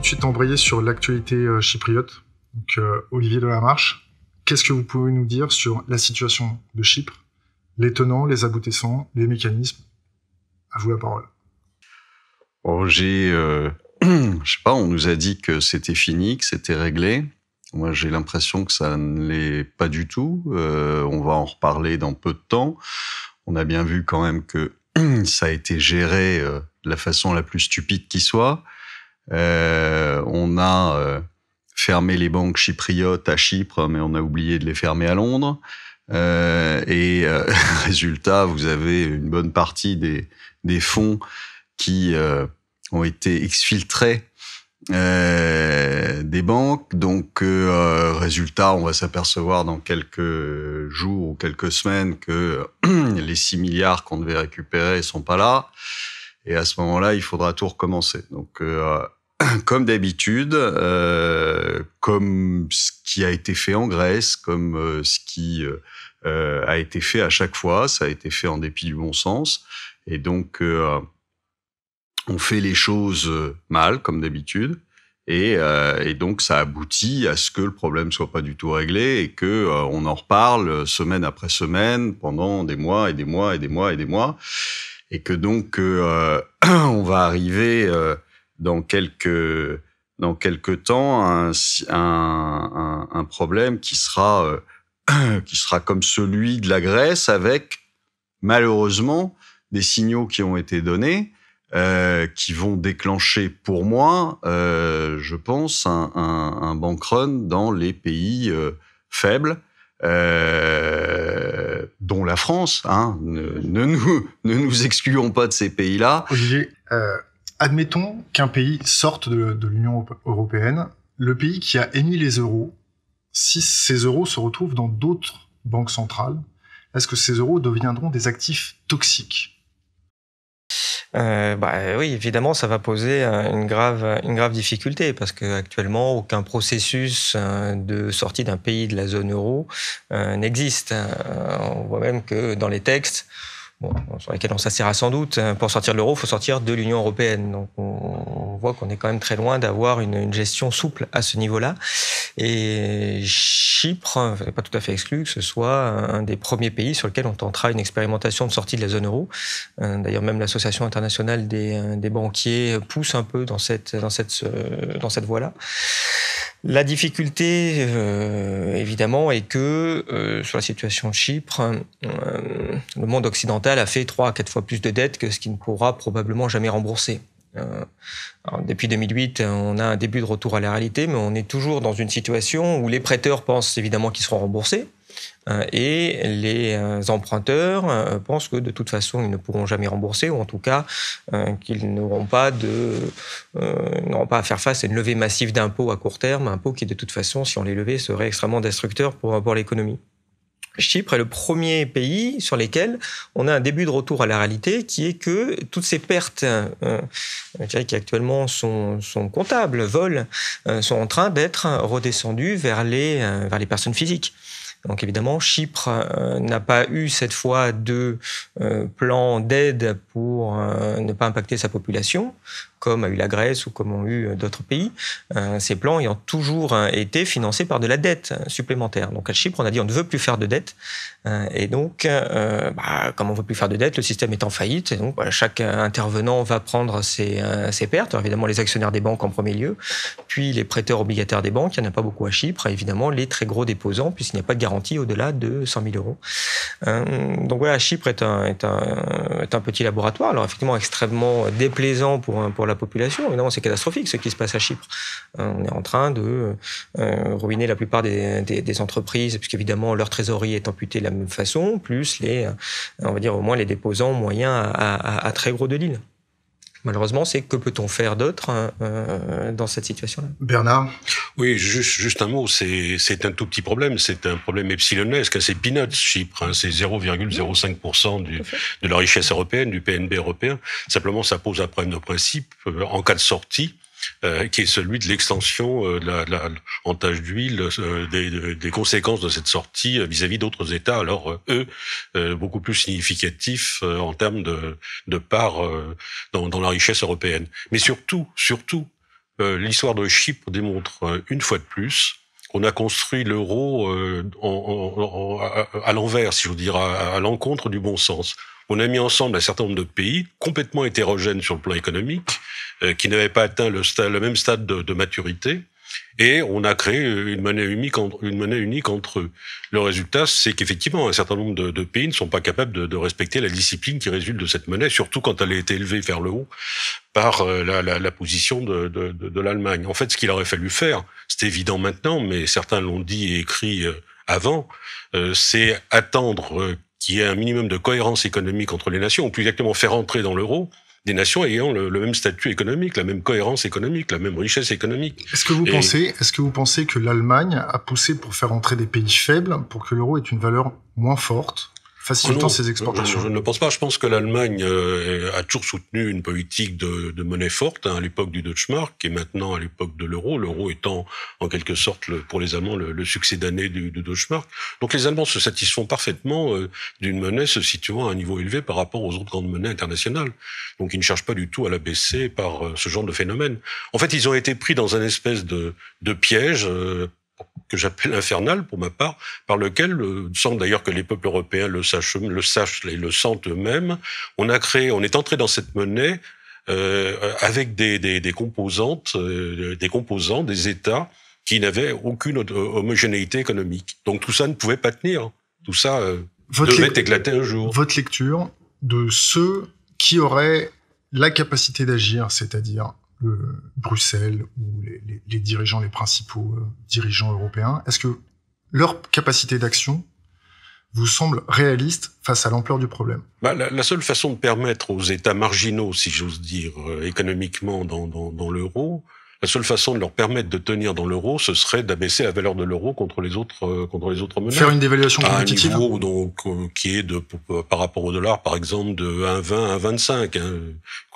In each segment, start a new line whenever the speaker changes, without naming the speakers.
tout de suite embrayer sur l'actualité euh, chypriote. Donc, de euh, Olivier Delamarche, qu'est-ce que vous pouvez nous dire sur la situation de Chypre, les tenants, les aboutissants, les mécanismes À vous la parole.
Oh, j'ai, euh, je sais pas, on nous a dit que c'était fini, que c'était réglé. Moi, j'ai l'impression que ça ne l'est pas du tout. on va en reparler dans peu de temps. On a bien vu quand même que ça a été géré de la façon la plus stupide qui soit. Euh, on a euh, fermé les banques chypriotes à Chypre, mais on a oublié de les fermer à Londres. Euh, et euh, résultat, vous avez une bonne partie des, des fonds qui ont été exfiltrés des banques. Donc, résultat, on va s'apercevoir dans quelques jours ou quelques semaines que les 6 milliards qu'on devait récupérer sont pas là. Et à ce moment-là, il faudra tout recommencer. Donc, comme d'habitude, euh, comme ce qui a été fait en Grèce, comme euh, ce qui euh, euh, a été fait à chaque fois, ça a été fait en dépit du bon sens. Et donc, euh, on fait les choses mal, comme d'habitude. Et, et, donc, ça aboutit à ce que le problème soit pas du tout réglé et que on en reparle semaine après semaine pendant des mois et des mois et des mois et des mois, et que donc on va arriver dans quelques dans quelques temps un, un, problème qui sera euh, qui sera comme celui de la Grèce avec malheureusement des signaux qui ont été donnés euh, qui vont déclencher pour moi, euh, je pense, un, un, bank run dans les pays faibles, dont la France. Hein, ne, nous, ne nous excluons pas de ces pays-là
admettons qu'un pays sorte de, l'Union européenne, le pays qui a émis les euros, si ces euros se retrouvent dans d'autres banques centrales, est-ce que ces euros deviendront des actifs toxiques
euh, bah, oui, évidemment, ça va poser euh, une grave, une grave difficulté parce qu'actuellement, aucun processus euh, de sortie d'un pays de la zone euro euh, n'existe. on voit même que dans les textes, Bon, sur laquelle on s'assera sans doute. Hein. Pour sortir de l'euro, il faut sortir de l'Union européenne. Donc on, voit qu'on est quand même très loin d'avoir une, gestion souple à ce niveau-là. Et Chypre n'est hein, pas tout à fait exclu que ce soit un des premiers pays sur lequel on tentera une expérimentation de sortie de la zone euro. Euh, d'ailleurs, même l'Association internationale euh, des, banquiers pousse un peu dans cette, dans cette, euh, dans cette voie-là. La difficulté, évidemment, est que sur la situation de Chypre, le monde occidental a fait trois à quatre fois plus de dettes que ce qu'il ne pourra probablement jamais rembourser. Euh, depuis 2008, on a un début de retour à la réalité, mais on est toujours dans une situation où les prêteurs pensent évidemment qu'ils seront remboursés euh, et les euh, emprunteurs pensent que de toute façon ils ne pourront jamais rembourser ou en tout cas qu'ils n'auront pas de pas à faire face à une levée massive d'impôts à court terme, impôts qui de toute façon, si on les levait, seraient extrêmement destructeurs pour, pour l'économie. Chypre est le premier pays sur lequel on a un début de retour à la réalité qui est que toutes ces pertes euh, qui actuellement sont, comptables, vol, euh, sont en train d'être redescendues vers les, euh, vers les personnes physiques. Donc évidemment, Chypre n'a pas eu cette fois de plan d'aide pour ne pas impacter sa population comme a eu la Grèce ou comme ont eu euh, d'autres pays, euh, ces plans ayant toujours euh, été financés par de la dette supplémentaire. Donc à Chypre, on a dit on ne veut plus faire de dette. Et donc, bah, comme on ne veut plus faire de dette, le système est en faillite. Et donc chaque intervenant va prendre ses, pertes. évidemment, les actionnaires des banques en premier lieu, puis les prêteurs obligataires des banques. Il n'y en a pas beaucoup à Chypre. évidemment, les très gros déposants, puisqu'il n'y a pas de garantie au-delà de 100 000 euros. donc voilà, Chypre est un, est un, est un petit laboratoire. Alors effectivement, extrêmement déplaisant pour, pour la population. Évidemment, c'est catastrophique ce qui se passe à Chypre. Euh, on est en train de euh, ruiner la plupart des, entreprises, puisqu'évidemment, leur trésorerie est amputée de la même façon, plus les, euh, on va dire au moins les déposants moyens à, à très gros de l'île. Malheureusement, c'est que peut-on faire d'autre euh, euh, dans cette situation-là Bernard
Oui, juste, un mot, c'est un tout petit problème, c'est un problème epsilonesque, c'est peanuts, Chypre, hein. c'est 0,05% de la richesse européenne, du PNB européen. Simplement, ça pose un problème de principe. Euh, en cas de sortie, euh, qui est celui de l'extension euh, la, la, en tache d'huile euh, des, des, conséquences de cette sortie vis-à-vis d'autres États, alors eux, beaucoup plus significatifs en termes de, de part dans, dans la richesse européenne. Mais surtout, surtout, l'histoire de Chypre démontre une fois de plus qu'on a construit l'euro en, à, l'envers, si je veux dire, à l'encontre du bon sens. On a mis ensemble un certain nombre de pays complètement hétérogènes sur le plan économique, euh, qui n'avait pas atteint le, stade, le même stade de, de, maturité. Et on a créé une monnaie unique entre, une monnaie unique entre eux. Le résultat, c'est qu'effectivement, un certain nombre de, de, pays ne sont pas capables de, de, respecter la discipline qui résulte de cette monnaie, surtout quand elle a été élevée vers le haut par euh, la, la, la position de, de l'Allemagne. En fait, ce qu'il aurait fallu faire, c'est évident maintenant, mais certains l'ont dit et écrit euh, avant, c'est attendre qu'il y ait un minimum de cohérence économique entre les nations, ou plus exactement faire entrer dans l'euro des nations ayant le, même statut économique, la même cohérence économique, la même richesse économique.
Est-ce que vous pensez, est-ce que vous pensez que l'Allemagne a poussé pour faire entrer des pays faibles pour que l'euro ait une valeur moins forte ah je, ne
pense pas. Je pense que l'Allemagne euh, a toujours soutenu une politique de, de monnaie forte hein, à l'époque du Deutschmark, et maintenant à l'époque de l'euro. L'euro étant en quelque sorte le, pour les Allemands le, succès d'année du, Deutschmark. Donc les Allemands se satisfont parfaitement euh, d'une monnaie se situant à un niveau élevé par rapport aux autres grandes monnaies internationales. Donc ils ne cherchent pas du tout à la baisser par euh, ce genre de phénomène. En fait, ils ont été pris dans un espèce de, de piège que j'appelle infernal pour ma part, par lequel, euh, sans d'ailleurs que les peuples européens le sachent, le sachent et le sentent eux-mêmes, on a créé, on est entré dans cette monnaie euh, avec des, des, des composantes, euh, des composants, des États qui n'avaient aucune homogénéité économique. Donc tout ça ne pouvait pas tenir. Tout ça euh, devait éclater un
jour. Votre lecture de ceux qui auraient la capacité d'agir, c'est-à-dire euh, Bruxelles ou les, dirigeants, les principaux euh, dirigeants européens, est-ce que leur capacité d'action vous semble réaliste face à l'ampleur du problème
bah, la, seule façon de permettre aux États marginaux, si j'ose dire, euh, économiquement dans l'euro, la seule façon de leur permettre de tenir dans l'euro, ce serait d'abaisser la valeur de l'euro contre les autres euh, contre les autres monnaies. Faire une dévaluation à un niveau hein. donc euh, qui est de par rapport au dollar par exemple de 1,20 à 1,25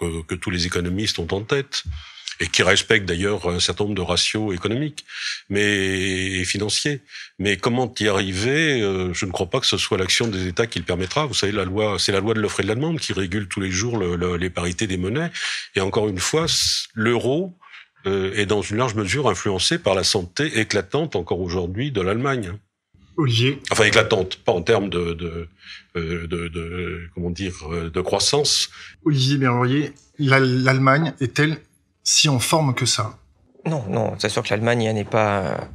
que, que tous les économistes ont en tête et qui respecte d'ailleurs un certain nombre de ratios économiques mais et financiers. Mais comment y arriver euh, Je ne crois pas que ce soit l'action des États qui le permettra. Vous savez, la loi, c'est la loi de l'offre et de la demande qui régule tous les jours les parités des monnaies. Et encore une fois, l'euro est euh, dans une large mesure influencée par la santé éclatante encore aujourd'hui de l'Allemagne. Olivier. Enfin éclatante, pas en termes de, euh, comment dire
euh, de croissance. Olivier l'Allemagne est-elle si en forme que ça
Non, non, c'est sûr que l'Allemagne n'est pas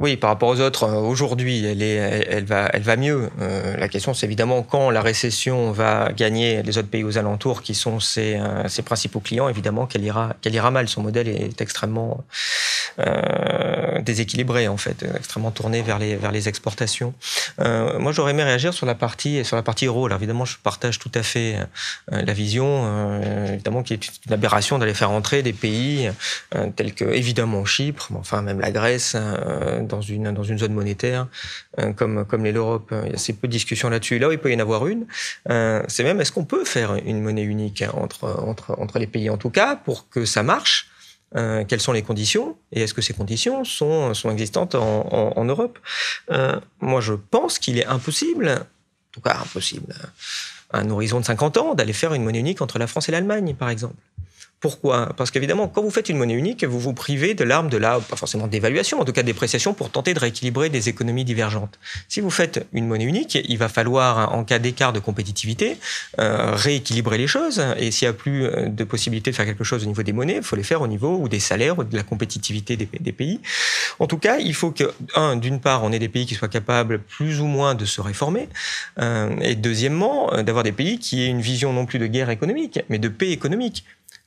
oui, par rapport aux autres, euh, aujourd'hui, elle, est, elle, va, elle va mieux. Euh, la question, c'est évidemment quand la récession va gagner les autres pays aux alentours, qui sont ses, euh, ses principaux clients, évidemment qu'elle ira, qu'elle ira mal. Son modèle est extrêmement euh, déséquilibré, en fait, extrêmement tourné vers les, vers les exportations. Euh, moi, j'aurais aimé réagir sur la partie, sur la partie euro. Alors, évidemment, je partage tout à fait euh, la vision, évidemment, qui est une aberration d'aller faire entrer des pays tels que, évidemment, Chypre, enfin, même la Grèce dans une, dans une zone monétaire euh, comme, comme l'est l'Europe. Il y a assez peu de discussions là-dessus. Là où il peut y en avoir une, euh, c'est même est-ce qu'on peut faire une monnaie unique hein, entre, entre, entre les pays En tout cas, pour que ça marche, euh, quelles sont les conditions et est-ce que ces conditions sont, sont existantes en, Europe Moi, je pense qu'il est impossible, en tout cas impossible, à un horizon de 50 ans, d'aller faire une monnaie unique entre la France et l'Allemagne, par exemple. Pourquoi Parce qu'évidemment, quand vous faites une monnaie unique, vous vous privez de l'arme de la, pas forcément d'évaluation, en tout cas de dépréciation pour tenter de rééquilibrer des économies divergentes. Si vous faites une monnaie unique, il va falloir, en cas d'écart de compétitivité, euh, rééquilibrer les choses. Et s'il n'y a plus euh, de possibilité de faire quelque chose au niveau des monnaies, il faut les faire au niveau ou des salaires ou de la compétitivité des, pays. En tout cas, il faut que, un, d'une part, on ait des pays qui soient capables plus ou moins de se réformer. Euh, et deuxièmement, d'avoir des pays qui aient une vision non plus de guerre économique, mais de paix économique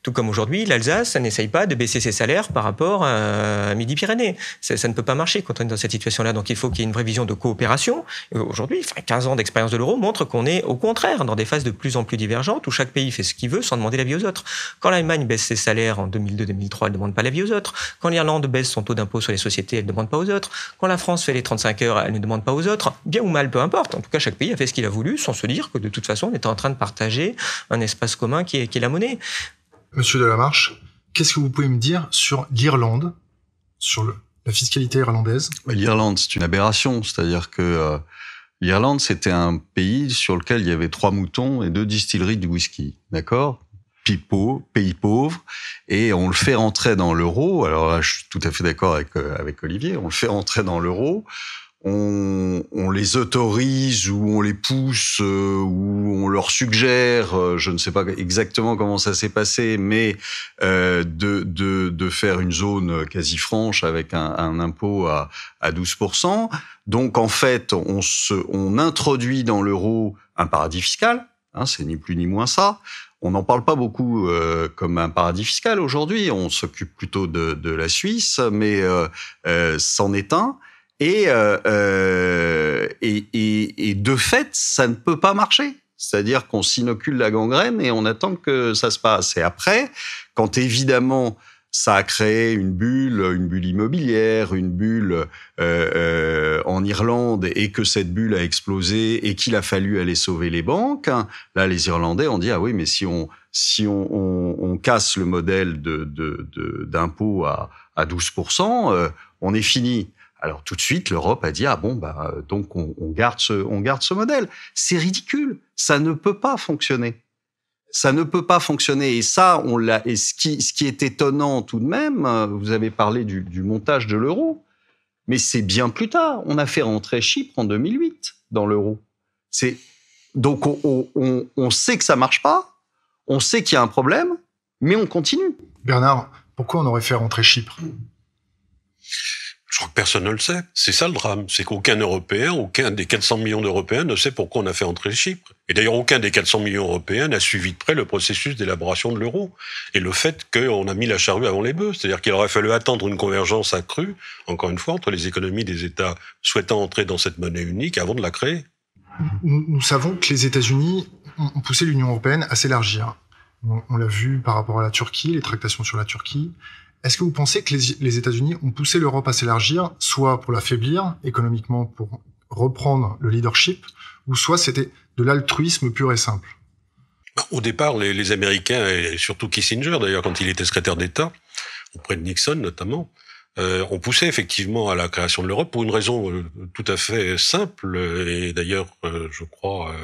tout comme aujourd'hui, l'Alsace n'essaye pas de baisser ses salaires par rapport à Midi-Pyrénées. Ça, ça, ne peut pas marcher quand on est dans cette situation-là. Donc il faut qu'il y ait une vraie vision de coopération. Aujourd'hui, 15 ans d'expérience de l'euro montrent qu'on est au contraire dans des phases de plus en plus divergentes où chaque pays fait ce qu'il veut sans demander la vie aux autres. Quand l'Allemagne baisse ses salaires en 2002-2003, elle ne demande pas la vie aux autres. Quand l'Irlande baisse son taux d'impôt sur les sociétés, elle ne demande pas aux autres. Quand la France fait les 35 heures, elle ne demande pas aux autres. Bien ou mal, peu importe. En tout cas, chaque pays a fait ce qu'il a voulu sans se dire que de toute façon, on était en train de partager un espace commun qui est, qui est la monnaie. Monsieur Delamarche, qu'est-ce que vous pouvez me
dire sur l'Irlande, sur la fiscalité irlandaise
L'Irlande, c'est une aberration, c'est-à-dire que euh, l'Irlande, c'était un pays sur lequel il y avait trois moutons et deux distilleries de whisky, d'accord Pipo, pays pauvre, et on le fait rentrer dans l'euro. Alors là, je suis tout à fait d'accord avec, euh, avec Olivier, on le fait rentrer dans l'euro on, les autorise ou on les pousse euh, ou on leur suggère, euh, je ne sais pas exactement comment ça s'est passé, mais euh, de, de, de, faire une zone quasi franche avec un, impôt à, à 12%. Donc en fait, on, se, on introduit dans l'euro un paradis fiscal, hein, c'est ni plus ni moins ça. On n'en parle pas beaucoup comme un paradis fiscal aujourd'hui. On s'occupe plutôt de, de, la Suisse, mais euh, c'en est un. Et, euh, euh et, et, de fait, ça ne peut pas marcher. C'est-à-dire qu'on s'inocule la gangrène et on attend que ça se passe. Et après, quand évidemment ça a créé une bulle, une bulle immobilière, une bulle euh, euh, en Irlande, et que cette bulle a explosé et qu'il a fallu aller sauver les banques. Hein, là, les Irlandais ont dit ah oui, mais si on si on, on, casse le modèle de d'impôt de, à, 12%, euh, on est fini. Alors tout de suite, l'Europe a dit ah bon bah euh, donc on, garde ce on garde ce modèle. C'est ridicule, ça ne peut pas fonctionner. Ça ne peut pas fonctionner et ça on l'a et ce qui ce qui est étonnant tout de même, euh, vous avez parlé du, du montage de l'euro, mais c'est bien plus tard. On a fait rentrer Chypre en 2008 dans l'euro. C'est donc on, on, on sait que ça marche pas, on sait qu'il y a un problème, mais on continue.
Bernard, pourquoi on aurait fait rentrer Chypre
je crois que personne ne le sait. C'est ça le drame. C'est qu'aucun
Européen, aucun des 400 millions d'Européens ne sait pourquoi on a fait entrer Chypre. Et d'ailleurs, aucun des 400 millions d'Européens n'a suivi de près le processus d'élaboration de l'euro. Et le fait qu'on a mis la charrue avant les bœufs. C'est-à-dire qu'il aurait fallu attendre une convergence accrue, encore une fois, entre les économies des États souhaitant entrer dans cette monnaie unique avant de la créer.
Nous, savons que les États-Unis ont poussé l'Union européenne à s'élargir. on l'a vu par rapport à la Turquie, les tractations sur la Turquie. Est-ce que vous pensez que les, États-Unis ont poussé l'Europe à s'élargir, soit pour l'affaiblir économiquement, pour reprendre le leadership, ou soit c'était de l'altruisme pur et simple
bah, Au départ, les, Américains, et surtout Kissinger d'ailleurs, quand il était secrétaire d'État, auprès de Nixon notamment, euh, ont poussé effectivement à la création de l'Europe pour une raison euh, tout à fait simple et d'ailleurs, euh, je crois,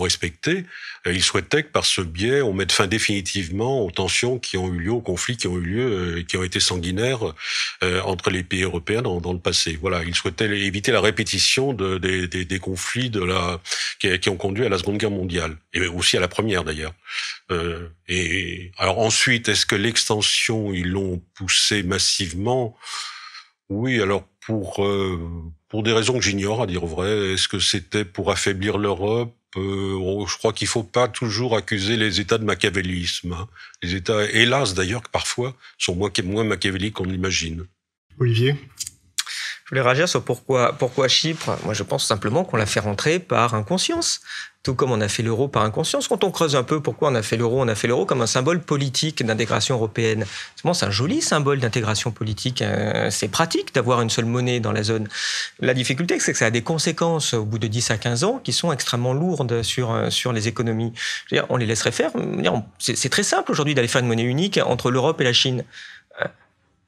respecter. Euh, il souhaitait que par ce biais, on mette fin définitivement aux tensions qui ont eu lieu, aux conflits qui ont eu lieu, et euh, qui ont été sanguinaires euh, entre les pays européens dans, le passé. Voilà, il souhaitait éviter la répétition de, des, conflits de la, qui, ont conduit à la Seconde Guerre mondiale, et aussi à la Première d'ailleurs. et alors ensuite, est-ce que l'extension, ils l'ont poussée massivement Oui, alors pour pour des raisons que j'ignore, à dire vrai. Est-ce que c'était pour affaiblir l'Europe euh, je crois qu'il ne faut pas toujours accuser les États de machiavélisme. Hein. Les États, hélas d'ailleurs, parfois, sont moins, moins machiavéliques qu'on imagine.
– Olivier voulais réagir sur pourquoi, pourquoi Chypre. Moi, je pense simplement qu'on l'a fait rentrer par inconscience tout comme on a fait l'euro par inconscience. Quand on creuse un peu pourquoi on a fait l'euro, on a fait l'euro comme un symbole politique d'intégration européenne. C'est un joli symbole d'intégration politique. Euh, c'est pratique d'avoir une seule monnaie dans la zone. La difficulté, c'est que ça a des conséquences au bout de 10 à 15 ans qui sont extrêmement lourdes sur, euh, sur les économies. on les laisserait faire. C'est très simple aujourd'hui d'aller faire une monnaie unique entre l'Europe et la Chine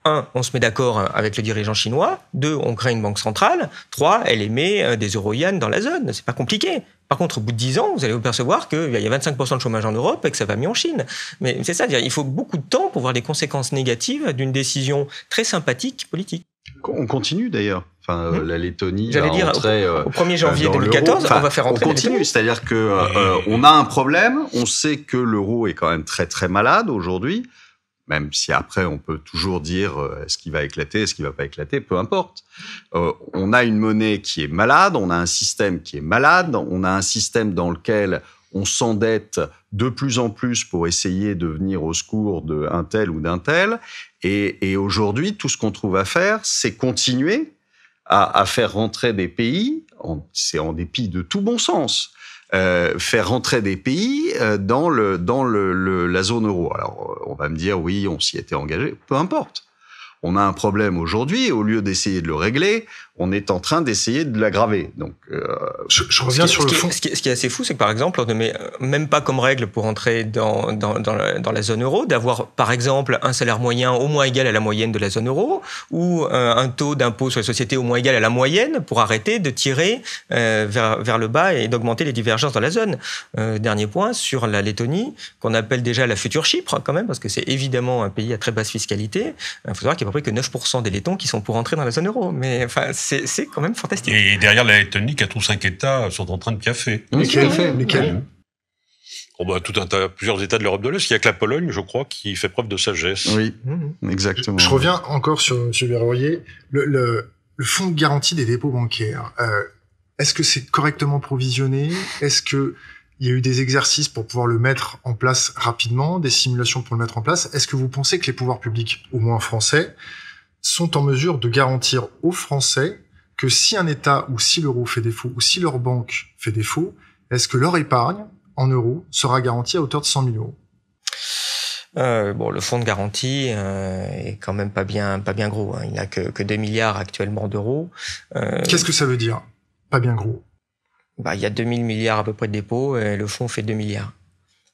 un, on se met d'accord avec le dirigeant chinois. Deux, on crée une banque centrale. Trois, elle émet euh, des euro dans la zone. C'est pas compliqué. Par contre, au bout de 10 ans, vous allez vous percevoir qu'il y a 25% de chômage en Europe et que ça va mieux en Chine. Mais c'est ça, il faut beaucoup de temps pour voir les conséquences négatives d'une décision très sympathique politique. On continue d'ailleurs. Enfin, euh, hmm. la Lettonie dire, au, 1er euh, janvier 2014, on va faire entrer. On continue,
c'est-à-dire qu'on a un problème. On sait que l'euro est quand même très très malade aujourd'hui même si après on peut toujours dire euh, est-ce qu'il va éclater, est-ce qu'il va pas éclater, peu importe. Euh, on a une monnaie qui est malade, on a un système qui est malade, on a un système dans lequel on s'endette de plus en plus pour essayer de venir au secours d'un tel ou d'un tel. Et, aujourd'hui, tout ce qu'on trouve à faire, c'est continuer à, à faire rentrer des pays, c'est en dépit de tout bon sens, euh, faire rentrer des pays euh, dans, le, dans la zone euro. Alors, on va me dire, oui, on s'y était engagé. Peu importe on a un problème aujourd'hui, au lieu d'essayer de le régler, on est en train d'essayer de l'aggraver. Donc, euh, je, reviens sur le fond. Ce
qui, est, assez fou, c'est que par exemple, on ne met même pas comme règle pour entrer dans, dans, la, zone euro d'avoir, par exemple, un salaire moyen au moins égal à la moyenne de la zone euro ou euh, un taux d'impôt sur les sociétés au moins égal à la moyenne pour arrêter de tirer euh, vers, le bas et d'augmenter les divergences dans la zone. dernier point sur la Lettonie, qu'on appelle déjà la future Chypre quand même, parce que c'est évidemment un pays à très basse fiscalité. Il faut savoir qu'il à que 9% des Lettons qui sont pour entrer dans la zone euro. Mais enfin, c'est quand même fantastique.
Et derrière la Lettonie, 4 ou cinq États sont en train de café. Mais tout fait. Oh, bah, tout un tas, plusieurs États de l'Europe de l'Est. Il y a que la Pologne, je crois, qui fait preuve de sagesse. Oui, mhm. exactement. Je,
reviens encore sur M. Verroyer. Le, fonds de garantie des dépôts bancaires, euh, est-ce que c'est correctement provisionné Est-ce que il y a eu des exercices pour pouvoir le mettre en place rapidement, des simulations pour le mettre en place. Est-ce que vous pensez que les pouvoirs publics, au moins français, sont en mesure de garantir aux Français que si un État ou si l'euro fait défaut ou si leur banque fait défaut, est-ce que leur épargne en euros sera garantie à hauteur de 100 000 euros
euh, bon, le fonds de garantie euh, est quand même pas bien, pas bien gros. Hein. Il n'a que, que 2 milliards actuellement d'euros. Euh, Qu'est-ce que ça veut dire Pas bien gros. Bah, il y a 2000 milliards à peu près de dépôts et le fonds fait 2 milliards.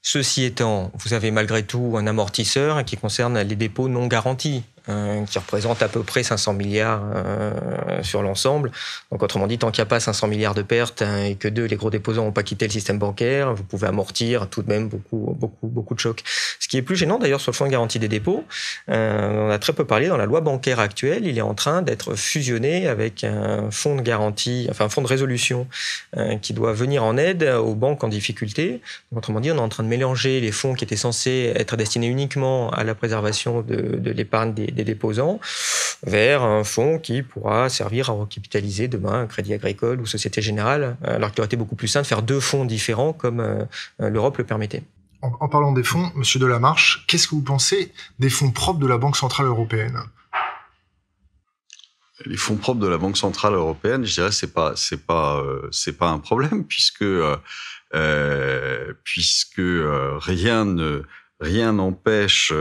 Ceci étant, vous avez malgré tout un amortisseur qui concerne les dépôts non garantis. Euh, qui représente à peu près 500 milliards euh, sur l'ensemble. Donc autrement dit, tant qu'il n'y a pas 500 milliards de pertes hein, et que deux, les gros déposants n'ont pas quitté le système bancaire, vous pouvez amortir tout de même beaucoup, beaucoup, beaucoup de chocs. Ce qui est plus gênant d'ailleurs sur le fonds de garantie des dépôts, euh, on a très peu parlé dans la loi bancaire actuelle, il est en train d'être fusionné avec un fonds de garantie, enfin un fonds de résolution euh, qui doit venir en aide aux banques en difficulté. Donc, autrement dit, on est en train de mélanger les fonds qui étaient censés être destinés uniquement à la préservation de, de l'épargne des des déposants vers un fonds qui pourra servir à recapitaliser demain un crédit agricole ou Société Générale, alors qu'il aurait été beaucoup plus simple de faire deux fonds différents comme euh, l'Europe le permettait.
En, parlant des fonds, Monsieur Delamarche, qu'est-ce que vous pensez des fonds propres de la Banque Centrale Européenne
les fonds propres de la Banque centrale européenne, je dirais, c'est pas c'est pas euh, c'est pas un problème puisque euh, puisque rien ne rien n'empêche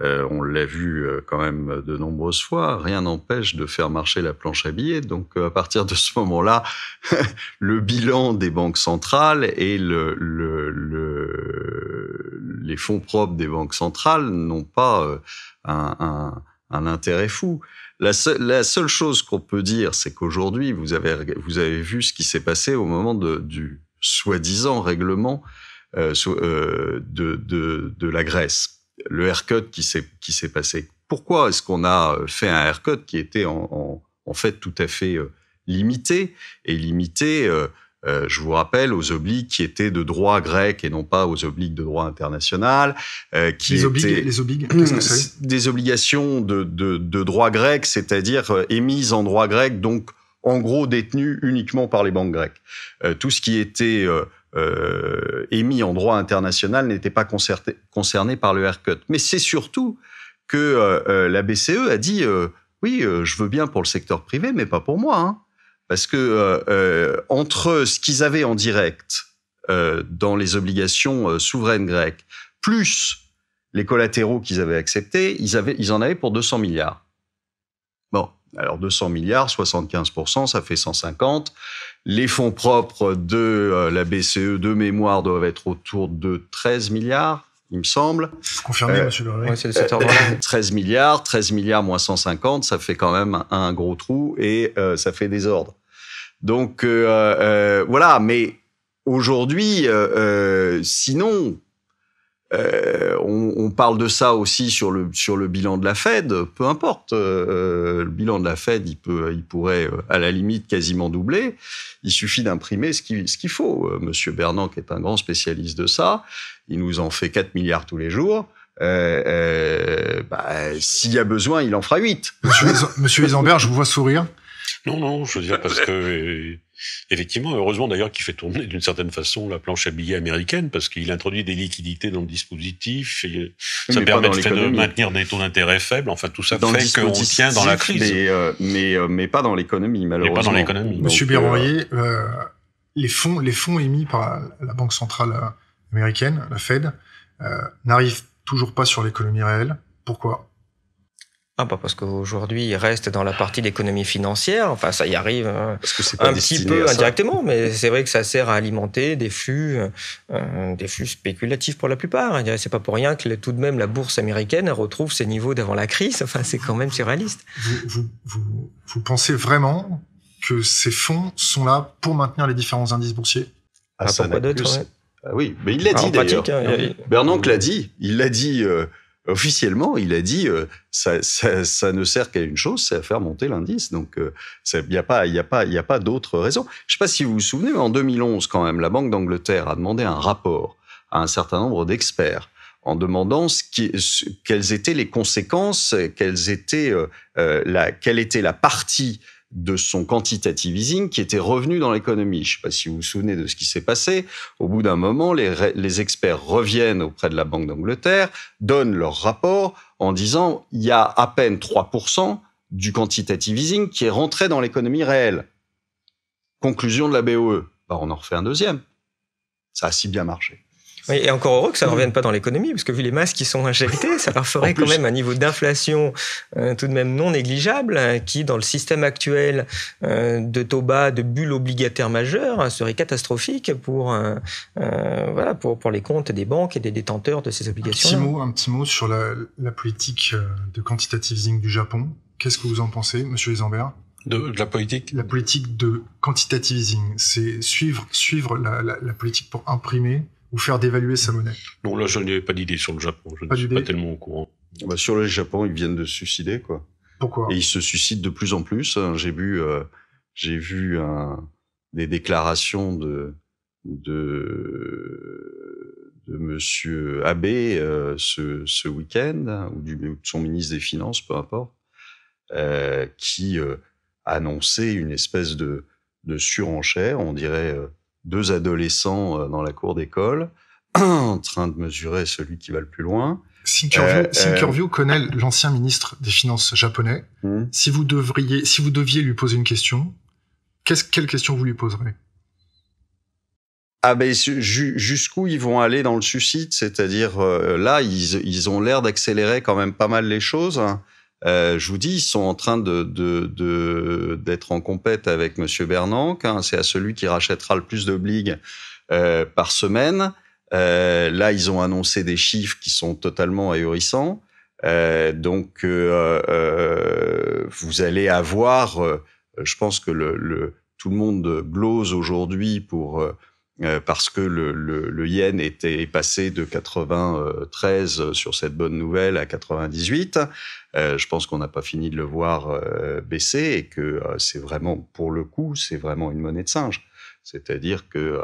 euh, on l'a vu euh, quand même de nombreuses fois, rien n'empêche de faire marcher la planche à billets. Donc euh, à partir de ce moment-là, le bilan des banques centrales et les fonds propres des banques centrales n'ont pas un, intérêt fou. La, seule chose qu'on peut dire, c'est qu'aujourd'hui, vous avez, vous avez vu ce qui s'est passé au moment du soi-disant règlement de, de la Grèce le haircut qui s'est passé. Pourquoi est-ce qu'on a euh, fait un haircut qui était en, en, fait tout à fait euh, limité et limité euh, je vous rappelle, aux obliques qui étaient de droit grec et non pas aux obliques de droit international. Euh, qui les obliques, étaient que Des obligations de, de, de droit grec, c'est-à-dire émises en droit grec, donc en gros détenues uniquement par les banques grecques. tout ce qui était euh, émis en droit international n'était pas concerné par le haircut. Mais c'est surtout que euh, euh, la BCE a dit oui, je veux bien pour le secteur privé, mais pas pour moi. Hein. Parce que entre ce qu'ils avaient en direct dans les obligations souveraines grecques, plus les collatéraux qu'ils avaient acceptés, ils, ils en avaient pour 200 milliards. Alors 200 milliards, 75%, ça fait 150. Les fonds propres de euh, la BCE de mémoire doivent être autour de 13 milliards, il me semble. Confirmé, euh, monsieur le ouais, 13 milliards, 13 milliards moins 150, ça fait quand même un, gros trou et euh, ça fait des ordres. Donc voilà, mais aujourd'hui, sinon, euh, on, parle de ça aussi sur le, sur le bilan de la Fed, peu importe. Euh, euh, le bilan de la Fed, il, peut, il pourrait à la limite quasiment doubler. Il suffit d'imprimer ce qu'il ce qu'il faut. Monsieur Bernanke est un grand spécialiste de ça. Il nous en fait 4 milliards tous les jours. Bah, s'il y a besoin, il en fera 8.
Monsieur,
Monsieur Isenberg, je vous vois sourire.
Non, non, je veux dire
parce
que effectivement, heureusement d'ailleurs qu'il fait tourner d'une certaine façon la planche à billets américaine parce qu'il introduit des liquidités dans le dispositif, euh, ça permet de maintenir des taux d'intérêt faibles.
Enfin, tout ça fait qu'on tient dans la crise. Euh, mais, euh, mais, pas dans l'économie, malheureusement. pas dans l'économie. Monsieur Berroyer,
les fonds, les fonds émis par la Banque centrale américaine, la Fed, n'arrivent toujours pas sur l'économie réelle. Pourquoi
ah bah, parce qu'aujourd'hui il reste dans la partie d'économie financière. Enfin ça y arrive hein. un petit peu indirectement, mais c'est vrai que ça sert à alimenter des flux, euh, euh, des flux spéculatifs pour la plupart. C'est pas pour rien que tout de même la bourse américaine retrouve ses niveaux d'avant la crise. Enfin c'est quand même surréaliste.
Vous, vous, vous, pensez vraiment que ces fonds sont là pour maintenir les différents indices boursiers
ah, ah, ça ah Oui, mais il l'a ah,
dit d'ailleurs. Hein, Bernanke l'a dit. Il l'a dit. Euh, officiellement, il a dit euh, ça, ça, ça, ne sert qu'à une chose, c'est à faire monter l'indice. Donc, euh, il n'y a pas, a pas, pas d'autre raison. Je ne sais pas si vous vous souvenez, mais en 2011, quand même, la Banque d'Angleterre a demandé un rapport à un certain nombre d'experts en demandant ce qui, quelles étaient les conséquences, quelles étaient, euh, la, quelle était la partie de son quantitative easing qui était revenu dans l'économie. Je ne sais pas si vous vous souvenez de ce qui s'est passé. Au bout d'un moment, les, experts reviennent auprès de la Banque d'Angleterre, donnent leur rapport en disant il y a à peine 3% du quantitative easing qui est rentré dans l'économie réelle. Conclusion de la BOE. Bah, on en refait un deuxième. Ça a si bien marché
et encore heureux que ça ne mm. revienne pas dans l'économie, parce que vu les masses qui sont injectées, ça leur ferait quand même un niveau d'inflation euh, tout de même non négligeable, hein, qui dans le système actuel euh, de taux bas, de bulles obligataires majeures, serait catastrophique pour, euh, voilà, pour, pour les comptes des banques et des détenteurs de ces obligations. Un petit mot,
un petit mot sur la, la politique de quantitative easing du Japon. Qu'est-ce que vous en pensez, Monsieur Isambert
de, de, la politique La
politique de quantitative easing, c'est suivre, suivre la, la, la politique pour imprimer ou faire dévaluer sa monnaie
Non, là, je n'ai pas d'idée sur le Japon. Je ne suis pas tellement au courant. Bah, sur le Japon, ils viennent de se suicider, quoi. Pourquoi Et ils se suicident de plus en plus. Hein. J'ai vu, euh, j'ai vu des déclarations de de, de Monsieur Abe euh, ce, week-end hein, ou, du, de son ministre des Finances, peu importe, euh, qui annonçait une espèce de, de surenchère. On dirait deux adolescents euh, dans la cour d'école en train de mesurer celui qui va le plus loin. si euh, euh,
connaît l'ancien ministre des Finances japonais. Hmm. Si, vous deviez lui poser une question, quelle question vous lui poserez
ah ben jusqu'où ils vont aller dans le suicide, c'est-à-dire là ils, ont l'air d'accélérer quand même pas mal les choses. Euh, je vous dis, ils sont en train de, de, de, d'être en compète avec Monsieur Bernanke. Hein. c'est à celui qui rachètera le plus d'obligues euh, par semaine. Euh, là, ils ont annoncé des chiffres qui sont totalement ahurissants. Euh, donc, euh, euh, vous allez avoir, je pense que le, le, tout le monde glose aujourd'hui pour euh, parce que le, le, le, yen était passé de 93 euh, sur cette bonne nouvelle à 98. Euh, je pense qu'on n'a pas fini de le voir euh, baisser et que c'est vraiment, pour le coup, c'est vraiment une monnaie de singe. C'est-à-dire que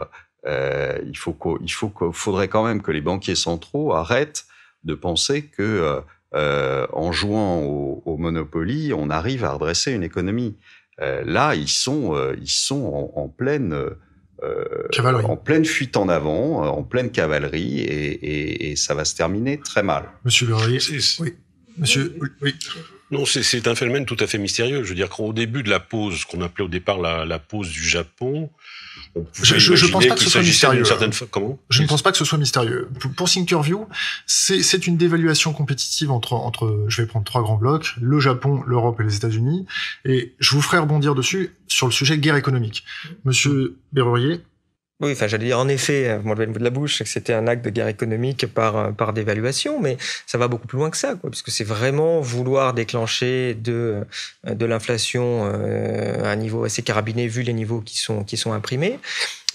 il, faut qu il faut faudrait quand même que les banquiers centraux arrêtent de penser que en jouant au, au Monopoly, on arrive à redresser une économie. là, ils sont, ils sont en pleine euh, en pleine fuite en avant, euh, en pleine cavalerie, et, ça va se terminer très mal.
Monsieur Berrier, oui. Monsieur, oui.
Non, c'est un phénomène tout à fait mystérieux. Je veux dire qu'au début de la pause, qu'on appelait au départ la pause du Japon, je, je, pense pas que ce soit mystérieux. Hein. je ne
pense pas que ce soit mystérieux. Pour, pour c'est une dévaluation compétitive entre, entre, je vais prendre trois grands blocs, le Japon, l'Europe et les États-Unis. Et je vous ferai rebondir dessus sur le sujet guerre économique.
Monsieur Berrurier, oui, enfin, j'allais dire en effet, euh, moi m'enlevez le de la bouche, que c'était un acte de guerre économique par, euh, par dévaluation, mais ça va beaucoup plus loin que ça, quoi, puisque c'est vraiment vouloir déclencher de, euh, de l'inflation à un niveau assez carabiné vu les niveaux qui sont, qui sont imprimés.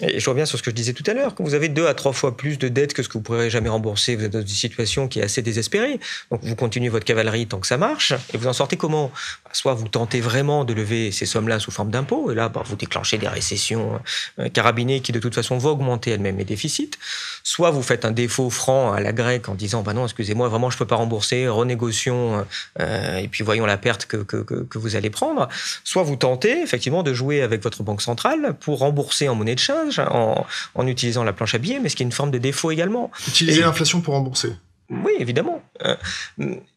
Et je reviens sur ce que je disais tout à l'heure, quand vous avez deux à trois fois plus de dettes que ce que vous pourrez jamais rembourser, vous êtes dans une situation qui est assez désespérée. Donc vous continuez votre cavalerie tant que ça marche, et vous en sortez comment bah, Soit vous tentez vraiment de lever ces sommes-là sous forme d'impôts, et là bah, vous déclenchez des récessions euh, euh, carabinées qui de toute façon vont augmenter elles-mêmes les déficits. Soit vous faites un défaut franc à la grecque en disant bah non excusez-moi vraiment je peux pas rembourser, renégocions euh, et puis voyons la perte que, que vous allez prendre. Soit vous tentez effectivement de jouer avec votre banque centrale pour rembourser en monnaie de change Hein, en, utilisant la planche à billets, mais ce qui est une forme de défaut également. Utiliser l'inflation pour rembourser. Oui, évidemment. Euh,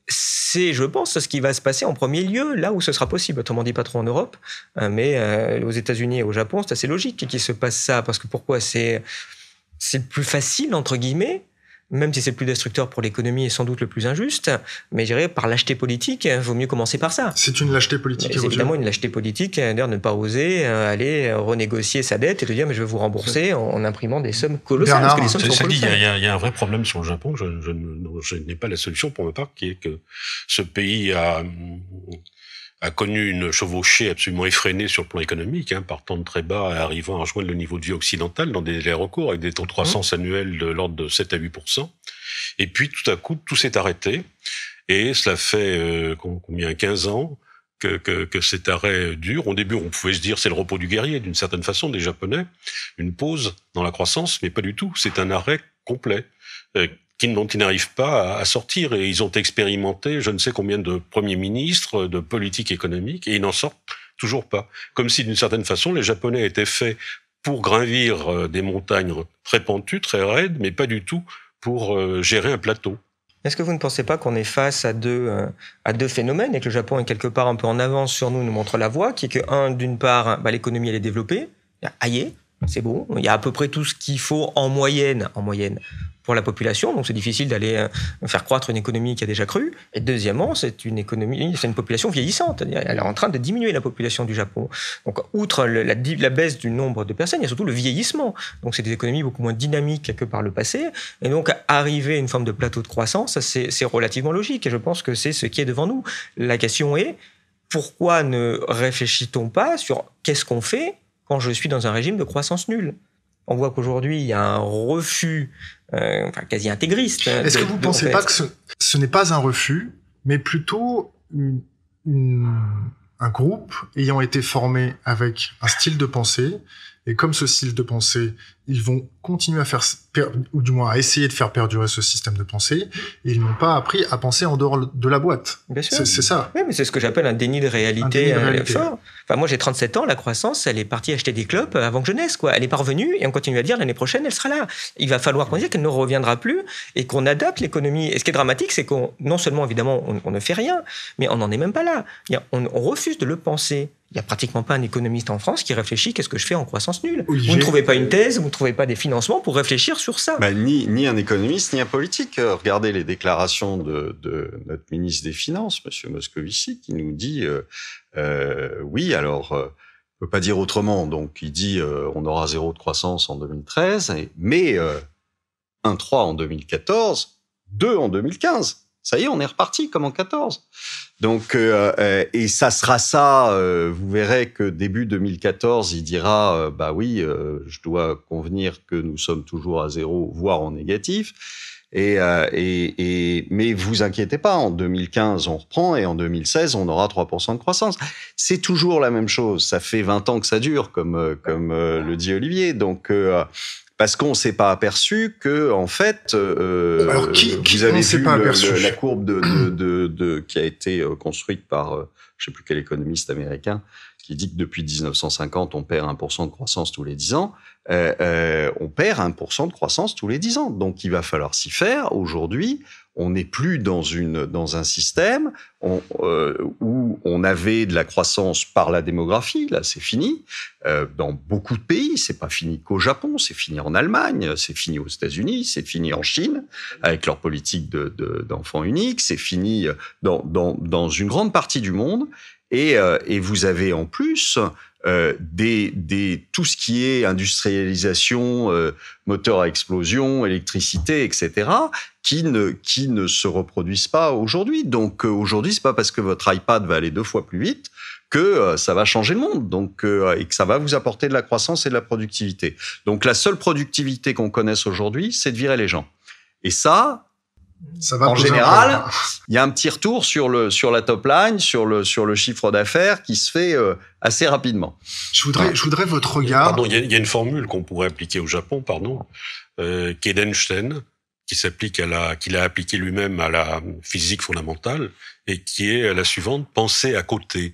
c'est, je pense, ce qui va se passer en premier lieu, là où ce sera possible. Autrement dit, pas trop en Europe, euh, mais euh, aux États-Unis et au Japon, c'est assez logique qu'il se passe ça. Parce que pourquoi c'est, c'est plus facile, entre guillemets, même si c'est le plus destructeur pour l'économie et sans doute le plus injuste, mais je dirais par lâcheté politique, il hein, vaut mieux commencer par ça. C'est une lâcheté politique. C'est évidemment une lâcheté politique, hein, d'ailleurs ne pas oser euh, aller renégocier sa dette et de dire mais je vais vous rembourser en, imprimant des sommes colossales. il,
y
a, un vrai problème sur le Japon, je, je, je n'ai pas la solution pour ma part, qui est que ce pays a a connu une chevauchée absolument effrénée sur le plan économique, hein, partant de très bas et arrivant à rejoindre le niveau de vie occidental dans des délais records, avec des taux de croissance mmh. annuels de l'ordre de 7 à 8 Et puis, tout à coup, tout s'est arrêté. Et cela fait euh, combien 15 ans que, que, que, cet arrêt dure. Au début, on pouvait se dire c'est le repos du guerrier, d'une certaine façon, des Japonais, une pause dans la croissance, mais pas du tout. C'est un arrêt complet euh, qui, ils n'arrivent pas à, sortir. Et ils ont expérimenté je ne sais combien de premiers ministres, euh, de politiques économiques, et ils n'en sortent toujours pas. Comme si, d'une certaine façon, les Japonais étaient faits pour gravir euh, des montagnes très pentues, très raides, mais pas du tout pour euh, gérer un plateau.
Est-ce que vous ne pensez pas qu'on est face à deux, à deux phénomènes et que le Japon est quelque part un peu en avance sur nous, nous montre la voie, qui est que, un, d'une part, bah, l'économie elle est développée, aïe c'est bon. Il y a à peu près tout ce qu'il faut en moyenne, en moyenne pour la population. Donc c'est difficile d'aller euh, faire croître une économie qui a déjà cru. Et deuxièmement, c'est une économie, c'est une population vieillissante. Elle est en train de diminuer la population du Japon. Donc outre la, baisse du nombre de personnes, il y a surtout le vieillissement. Donc c'est des économies beaucoup moins dynamiques que par le passé. Et donc arriver à une forme de plateau de croissance, c'est relativement logique. Et je pense que c'est ce qui est devant nous. La question est pourquoi ne réfléchit-on pas sur qu'est-ce qu'on fait quand je suis dans un régime de croissance nulle. On voit qu'aujourd'hui, il y a un refus euh, quasi intégriste. Hein, Est-ce que vous ne pensez pas que
ce, n'est pas un refus, mais plutôt un groupe ayant été formé avec un style de pensée et comme ce style de pensée, ils vont continuer à faire, ou du moins à essayer de faire perdurer ce système de pensée, et ils n'ont pas appris à penser en dehors de la boîte. Bien sûr. C'est ça.
Oui, mais c'est ce que j'appelle un déni de réalité, déni de euh, Enfin, moi, j'ai 37 ans, la croissance, elle est partie acheter des clopes avant que je naisse, quoi. Elle est parvenue, et on continue à dire l'année prochaine, elle sera là. Il va falloir qu'on dise qu'elle ne reviendra plus, et qu'on adapte l'économie. Et ce qui est dramatique, c'est qu'on, non seulement, évidemment, on, ne fait rien, mais on n'en est même pas là. On, on refuse de le penser il n'y a pratiquement pas un économiste en France qui réfléchit qu'est-ce que je fais en croissance nulle. vous ne trouvez pas une euh, thèse, vous ne trouvez pas des financements pour réfléchir sur ça. Bah, ni, un
économiste, ni un politique. Euh, regardez les déclarations de, notre ministre des Finances, M. Moscovici, qui nous dit euh, oui, alors, on ne peut pas dire autrement. Donc, il dit on aura zéro de croissance en 2013, mais 1,3 en 2014, 2 en 2015. Ça y est, on est reparti comme en 14. Donc, euh, euh, et ça sera ça. Euh, vous verrez que début 2014, il dira bah oui, je dois convenir que nous sommes toujours à zéro, voire en négatif. Et, et, et, mais vous inquiétez pas, en 2015 on reprend et en 2016 on aura 3% de croissance. C'est toujours la même chose. Ça fait 20 ans que ça dure, comme comme le dit Olivier. Donc parce qu'on s'est pas aperçu que en fait, euh, euh Alors, qui, vous avez vu pas la courbe de, de, de, qui a été euh, construite par je euh, je sais plus quel économiste américain qui dit que depuis 1950 on perd 1% de croissance tous les 10 ans. Euh, euh, on perd 1% de croissance tous les 10 ans. Donc il va falloir s'y faire. Aujourd'hui, on n'est plus dans, une, dans un système euh, où on avait de la croissance par la démographie. Là, c'est fini. Euh, dans beaucoup de pays, c'est pas fini qu'au Japon, c'est fini en Allemagne, c'est fini aux États-Unis, c'est fini en Chine avec leur politique d'enfants de, uniques, c'est fini dans, une grande partie du monde. et vous avez en plus euh, des, tout ce qui est industrialisation, euh, moteur à explosion, électricité, etc., qui ne, qui ne se reproduisent pas aujourd'hui. Donc euh, aujourd'hui, c'est pas parce que votre iPad va aller deux fois plus vite que euh, ça va changer le monde, donc et que ça va vous apporter de la croissance et de la productivité. Donc la seule productivité qu'on connaisse aujourd'hui, c'est de virer les gens. Et ça,
ça va en général,
il y a un petit retour sur le sur la top line, sur le sur le chiffre d'affaires qui se fait euh, assez rapidement.
Je voudrais je voudrais votre
regard. il y, a une formule qu'on pourrait appliquer au Japon, pardon, euh, Kedenstein,
qui s'applique à la qu'il a appliqué lui-même à la physique fondamentale et qui est la suivante penser à côté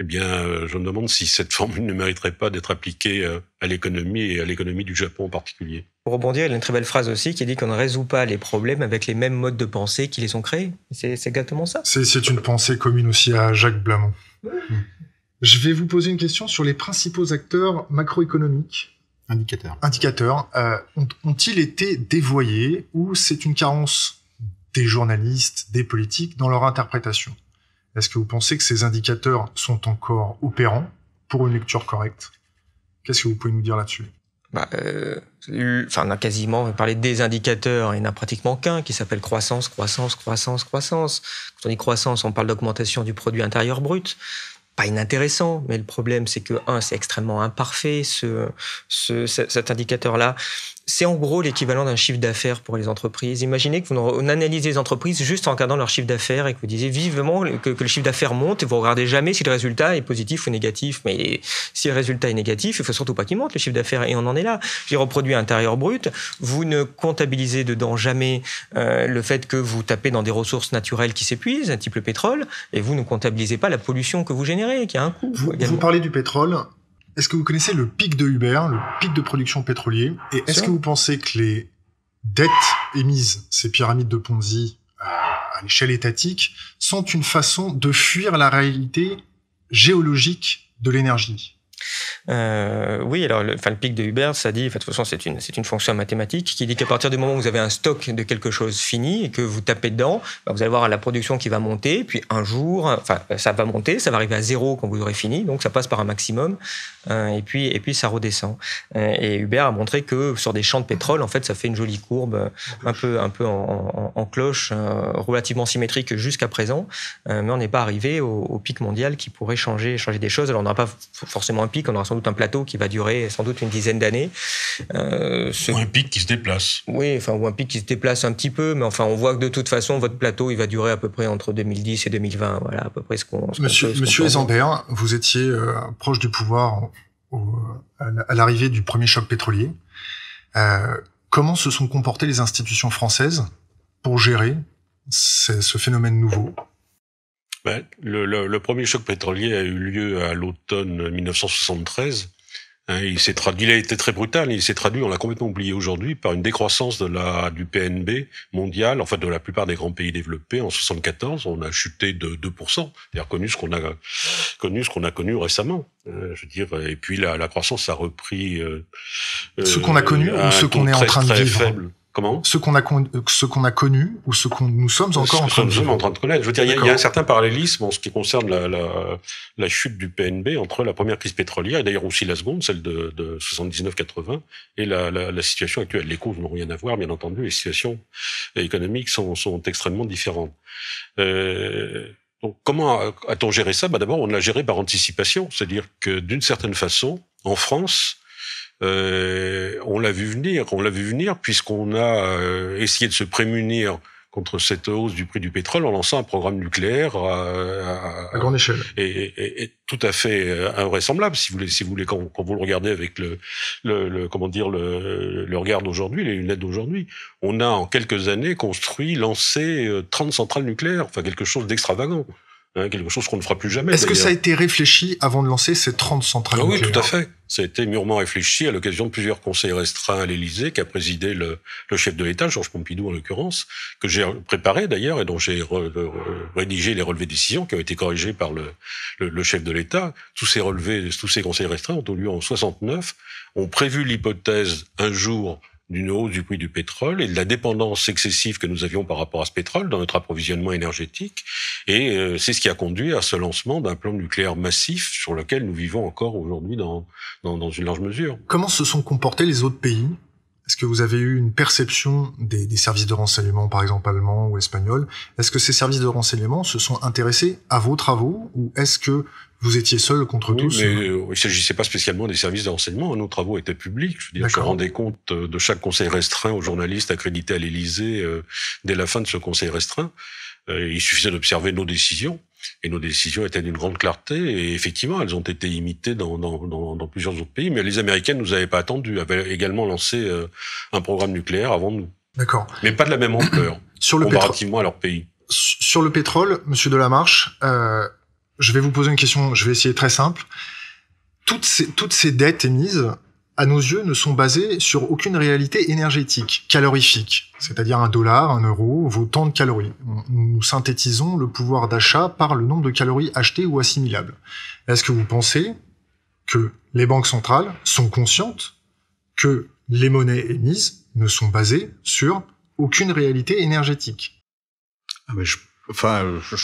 eh bien, euh, je me demande si cette formule ne mériterait pas d'être appliquée euh, à l'économie et à l'économie du Japon en particulier.
Pour rebondir, il y a une très belle phrase aussi qui dit qu'on ne résout pas les problèmes avec les mêmes modes de pensée qui les ont créés. C'est exactement ça. C'est une pensée
commune aussi à Jacques Blamont. Je vais vous poser une question sur les principaux acteurs macroéconomiques. Indicateurs. Indicateurs. Euh, ont-ils été dévoyés ou c'est une carence des journalistes, des politiques dans leur interprétation est-ce que vous pensez que ces indicateurs sont encore opérants pour une lecture correcte Qu'est-ce que vous pouvez nous dire là-dessus
bah, euh, enfin, on a quasiment parlé des indicateurs, il n'y en a pratiquement qu'un qui s'appelle croissance, croissance, croissance, croissance. Quand on dit croissance, on parle d'augmentation du produit intérieur brut. Pas inintéressant, mais le problème c'est que, un, c'est extrêmement imparfait, cet indicateur-là c'est en gros l'équivalent d'un chiffre d'affaires pour les entreprises. Imaginez que vous analysez les entreprises juste en regardant leur chiffre d'affaires et que vous disiez vivement que, le chiffre d'affaires monte et vous regardez jamais si le résultat est positif ou négatif. Mais si le résultat est négatif, il faut surtout pas qu'il monte le chiffre d'affaires et on en est là. J'ai reproduit intérieur brut. Vous ne comptabilisez dedans jamais euh, le fait que vous tapez dans des ressources naturelles qui s'épuisent, un type le pétrole, et vous ne comptabilisez pas la pollution que vous générez, qui a un coût.
vous parlez du pétrole. Est-ce que vous connaissez le pic de Uber, le pic de production pétrolier Et est-ce que vous pensez que les dettes émises, ces pyramides de Ponzi euh, à l'échelle étatique, sont une façon de fuir la réalité géologique de l'énergie
euh, oui, alors le, pic de Hubert, ça dit, de toute façon, c'est une, une fonction mathématique qui dit qu'à partir du moment où vous avez un stock de quelque chose fini et que vous tapez dedans, bah, vous allez voir la production qui va monter, puis un jour, ça va monter, ça va arriver à zéro quand vous aurez fini, donc ça passe par un maximum, euh, et, puis, et puis ça redescend. Euh, et Hubert a montré que sur des champs de pétrole, en fait, ça fait une jolie courbe un peu, un peu en, cloche, relativement symétrique jusqu'à présent, mais on n'est pas arrivé au, pic mondial qui pourrait changer, changer des choses. Alors on n'aura pas forcément un pic, on aura sans doute un plateau qui va durer sans doute une dizaine d'années. Euh, ou un pic qui se déplace. Oui, enfin, ou un pic qui se déplace un petit peu, mais enfin, on voit que de toute façon, votre plateau, il va durer à peu près entre 2010 et 2020. Voilà, à peu près ce qu'on. Monsieur,
vous étiez euh, proche du pouvoir à l'arrivée du premier choc pétrolier. Euh, comment se sont comportées les institutions françaises pour gérer ce phénomène nouveau ben,
le, le, premier choc pétrolier a eu lieu à l'automne 1973. Hein, il s'est traduit, il a été très brutal. Il s'est traduit, on l'a complètement oublié aujourd'hui, par une décroissance de la du PNB mondial, en fait de la plupart des grands pays développés. En 74, on a chuté de 2%, c'est-à-dire connu ce qu'on a connu ce qu'on a connu récemment. Euh, je veux dire, et puis la, la croissance a repris. Euh, ce qu'on a connu euh, ou ce qu'on est en train de vivre. Faible. Comment
euh, qu'on a, connu a ou ce qu'on nous sommes encore en train, de...
en de connaître. Je veux dire, il y, a un certain parallélisme en ce qui concerne la, la, la chute du PNB entre la première crise pétrolière et d'ailleurs aussi la seconde, celle de, de 79-80, et la, la, situation actuelle. Les causes n'ont rien à voir, bien entendu. Les situations économiques sont, sont extrêmement différentes. Euh, donc, comment a-t-on géré ça bah, D'abord, on l'a géré par anticipation, c'est-à-dire que d'une certaine façon, en France, euh, on l'a vu venir, on l'a vu venir puisqu'on a euh, essayé de se prémunir contre cette hausse du prix du pétrole en lançant un programme nucléaire à, grande échelle. Et, tout à fait euh, invraisemblable, si vous voulez, si vous voulez quand, vous le regardez avec le, le, comment dire le, le regard d'aujourd'hui, les lunettes d'aujourd'hui, on a en quelques années construit, lancé 30 centrales nucléaires, enfin quelque chose d'extravagant. Hein, quelque chose qu'on ne fera plus jamais. Est-ce que ça a
été réfléchi avant de lancer ces 30 centrales ah Oui, tout à
fait. Ça a été mûrement réfléchi à l'occasion de plusieurs conseils restreints à l'Élysée qu'a présidé le, chef de l'État, Georges Pompidou en l'occurrence, que j'ai préparé d'ailleurs et dont j'ai rédigé les relevés de décision qui ont été corrigés par le, chef de l'État. Tous ces relevés, tous ces conseils restreints ont eu lieu en 69, ont prévu l'hypothèse un jour d'une hausse du prix du pétrole et de la dépendance excessive que nous avions par rapport à ce pétrole dans notre approvisionnement énergétique. Et euh, c'est ce qui a conduit à ce lancement d'un plan nucléaire massif sur lequel nous vivons encore aujourd'hui dans, dans, une large
mesure. Comment se sont comportés les autres pays est-ce que vous avez eu une perception des, services de renseignement, par exemple allemand ou espagnol Est-ce que ces services de renseignement se sont intéressés à vos travaux ou est-ce que vous étiez seul contre tous mais
euh, Il ne s'agissait pas spécialement des services de renseignement. Hein, nos travaux étaient publics. Je veux dire, je rendais compte euh, de chaque conseil restreint aux journalistes accrédités à l'Élysée euh, dès la fin de ce conseil restreint. il suffisait d'observer nos décisions. Et nos décisions étaient d'une grande clarté. Et effectivement, elles ont été imitées dans, dans, dans, dans plusieurs autres pays. Mais les Américains ne nous avaient pas attendus, avaient également lancé un programme nucléaire avant nous. D'accord. Mais pas de la même ampleur, Sur le comparativement à leur pays.
Sur le pétrole, Monsieur Delamarche, euh, je vais vous poser une question, je vais essayer très simple. Toutes ces, toutes ces dettes émises, à nos yeux, ne sont basées sur aucune réalité énergétique, calorifique, c'est-à-dire un dollar, un euro vaut tant de calories. Nous synthétisons le pouvoir d'achat par le nombre de calories achetées ou assimilables. Est-ce que vous pensez que les banques centrales sont conscientes que les monnaies émises ne sont basées sur aucune réalité énergétique ah mais
Enfin, je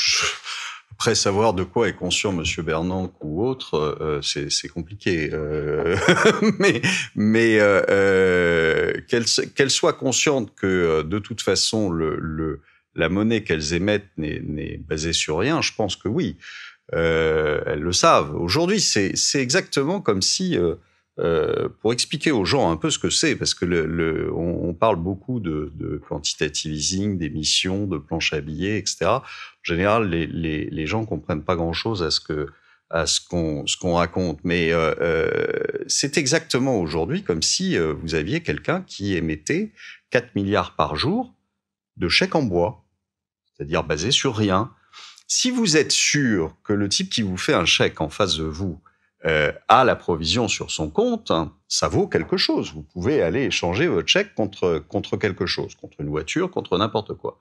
après, savoir de quoi est conscient M. Bernanke ou autre, euh, euh, c'est compliqué. Euh. mais mais qu'elles soient conscientes que de toute façon la monnaie qu'elles émettent n'est basée sur rien, je pense que oui, elles le savent. Aujourd'hui, c'est exactement comme si euh, pour expliquer aux gens un peu ce que c'est, parce que le, le, on, parle beaucoup de, de quantitative easing, d'émissions, de planches à billets, etc. En général, les, les, les gens comprennent pas grand-chose à ce que à ce qu'on raconte, mais euh, euh, c'est exactement aujourd'hui comme si euh, vous aviez quelqu'un qui émettait 4 milliards par jour de chèques en bois, c'est-à-dire basé sur rien. Si vous êtes sûr que le type qui vous fait un chèque en face de vous euh, à a la provision sur son compte, ça vaut quelque chose. Vous pouvez aller échanger votre chèque contre, quelque chose, contre une voiture, contre n'importe quoi.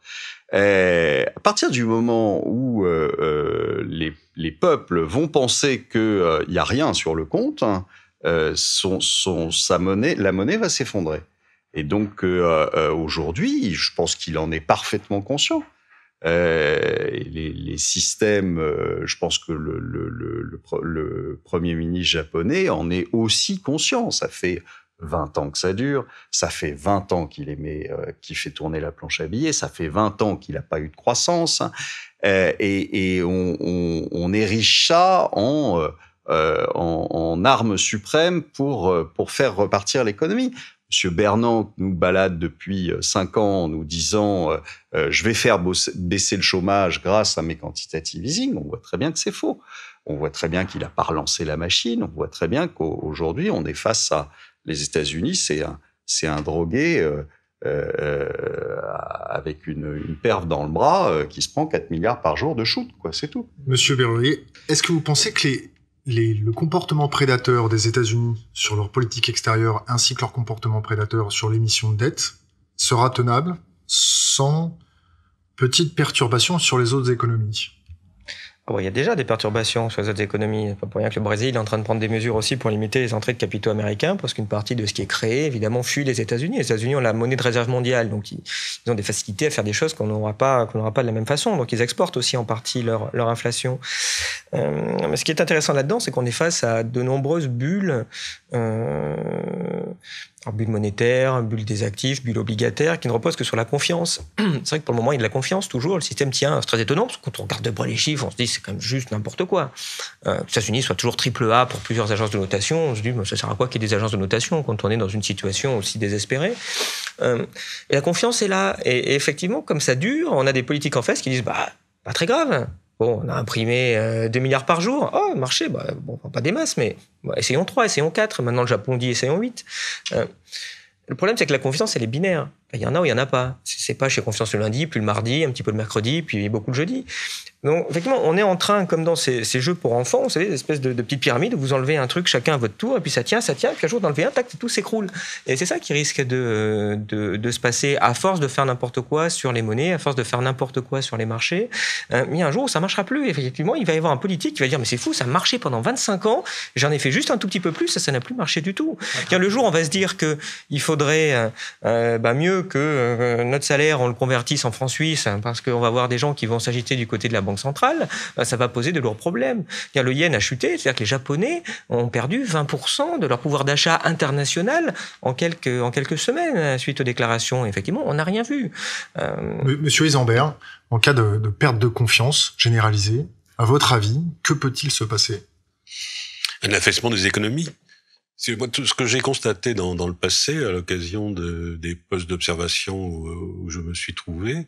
Euh, à partir du moment où euh, les, peuples vont penser qu'il n'y a rien sur le compte, hein, sa monnaie, la monnaie va s'effondrer. Et donc aujourd'hui, je pense qu'il en est parfaitement conscient. Euh, les, systèmes, euh, je pense que le, Premier ministre japonais en est aussi conscient. Ça fait 20 ans que ça dure, ça fait 20 ans euh, qu'il fait tourner la planche à billets, ça fait 20 ans qu'il n'a pas eu de croissance, et, on, on, on, érige ça en... Euh, en, arme suprême pour faire repartir l'économie. Monsieur Bernanke nous balade depuis 5 euh, ans en nous disant euh, euh, je vais faire baisser le chômage grâce à mes quantitative easing, on voit très bien que c'est faux. On voit très bien qu'il n'a pas relancé la machine, on voit très bien qu'aujourd'hui on est face à les États-Unis, c'est un, drogué avec une, une perve dans le bras qui se prend 4 milliards par jour de shoot, quoi, c'est tout.
Monsieur Berlier, est-ce que vous pensez que les, le comportement prédateur des États-Unis sur leur politique extérieure ainsi que leur comportement prédateur sur l'émission de dette sera tenable sans petite perturbation sur les autres économies.
Bon, ah il y a déjà des perturbations sur les autres économies. Pas pour rien que le Brésil est en train de prendre des mesures aussi pour limiter les entrées de capitaux américains, parce qu'une partie de ce qui est créé, évidemment, fuit les États-Unis. Les États-Unis ont la monnaie de réserve mondiale, donc ils, ont des facilités à faire des choses qu'on n'aura pas, qu'on n'aura pas de la même façon. Donc ils exportent aussi en partie leur, inflation. Euh, mais ce qui est intéressant là-dedans, c'est qu'on est face à de nombreuses bulles. Euh, bulle monétaire, bulle des actifs, bulle obligataire, qui ne repose que sur la confiance. C'est vrai que pour le moment, il y a de la confiance toujours. Le système tient. C'est très étonnant, parce que quand on regarde de près les chiffres, on se dit c'est quand même juste n'importe quoi. Euh, les États-Unis toujours triple A pour plusieurs agences de notation. On se dit, mais ça sert à quoi qu'il y ait des agences de notation quand on est dans une situation aussi désespérée euh, Et la confiance est là. Et, et, effectivement, comme ça dure, on a des politiques en face qui disent, bah, pas très grave. Bon, on a imprimé 2 euh, milliards par jour. Oh, marché, bah, bon, pas des masses, mais essayons 3, essayons 4. Maintenant, le Japon dit essayons 8. Euh, le problème, c'est que la confiance, elle est binaire il y en a ou il n'y en a pas. C'est pas chez Confiance le lundi, puis le mardi, un petit peu le mercredi, puis beaucoup le jeudi. Donc, effectivement, on est en train, comme dans ces, jeux pour enfants, vous savez, des espèces de, petites pyramides où vous enlevez un truc chacun à votre tour, et puis ça tient, ça tient, puis un jour d'enlever un, tac, tout s'écroule. Et c'est ça qui risque de, se passer à force de faire n'importe quoi sur les monnaies, à force de faire n'importe quoi sur les marchés. Euh, mais un jour, ça marchera plus. Effectivement, il va y avoir un politique qui va dire, mais c'est fou, ça a marché pendant 25 ans, j'en ai fait juste un tout petit peu plus, ça, ça n'a plus marché du tout. le jour, on va se dire que il faudrait euh, euh, bah, mieux que euh, notre salaire, on le convertisse en francs suisses, hein, parce qu'on va avoir des gens qui vont s'agiter du côté de la Banque centrale, bah, ça va poser de lourds problèmes. Car Le yen a chuté, c'est-à-dire que les Japonais ont perdu 20% de leur pouvoir d'achat international en quelques, en quelques semaines hein, suite aux déclarations. Effectivement, on n'a rien vu. Euh, Monsieur Isambert, en cas de, de perte de confiance généralisée, à votre
avis, que peut-il se passer
Un affaissement des économies ce que j'ai constaté dans, le passé, à l'occasion des postes d'observation où, où, je me suis trouvé,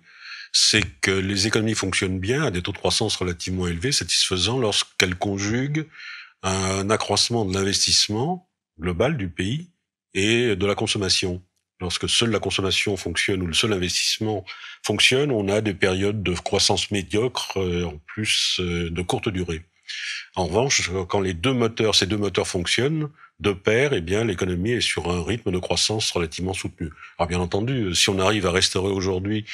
c'est que les économies fonctionnent bien à des taux de croissance relativement élevés, satisfaisants, lorsqu'elles conjuguent un accroissement de l'investissement global du pays et de la consommation. Lorsque seule la consommation fonctionne ou le seul investissement fonctionne, on a des périodes de croissance médiocre, euh, en plus euh, de courte durée. En revanche, quand les deux moteurs, ces deux moteurs fonctionnent, de pair, eh bien, l'économie est sur un rythme de croissance relativement soutenu. Alors, bien entendu, euh, si on arrive à restaurer aujourd'hui,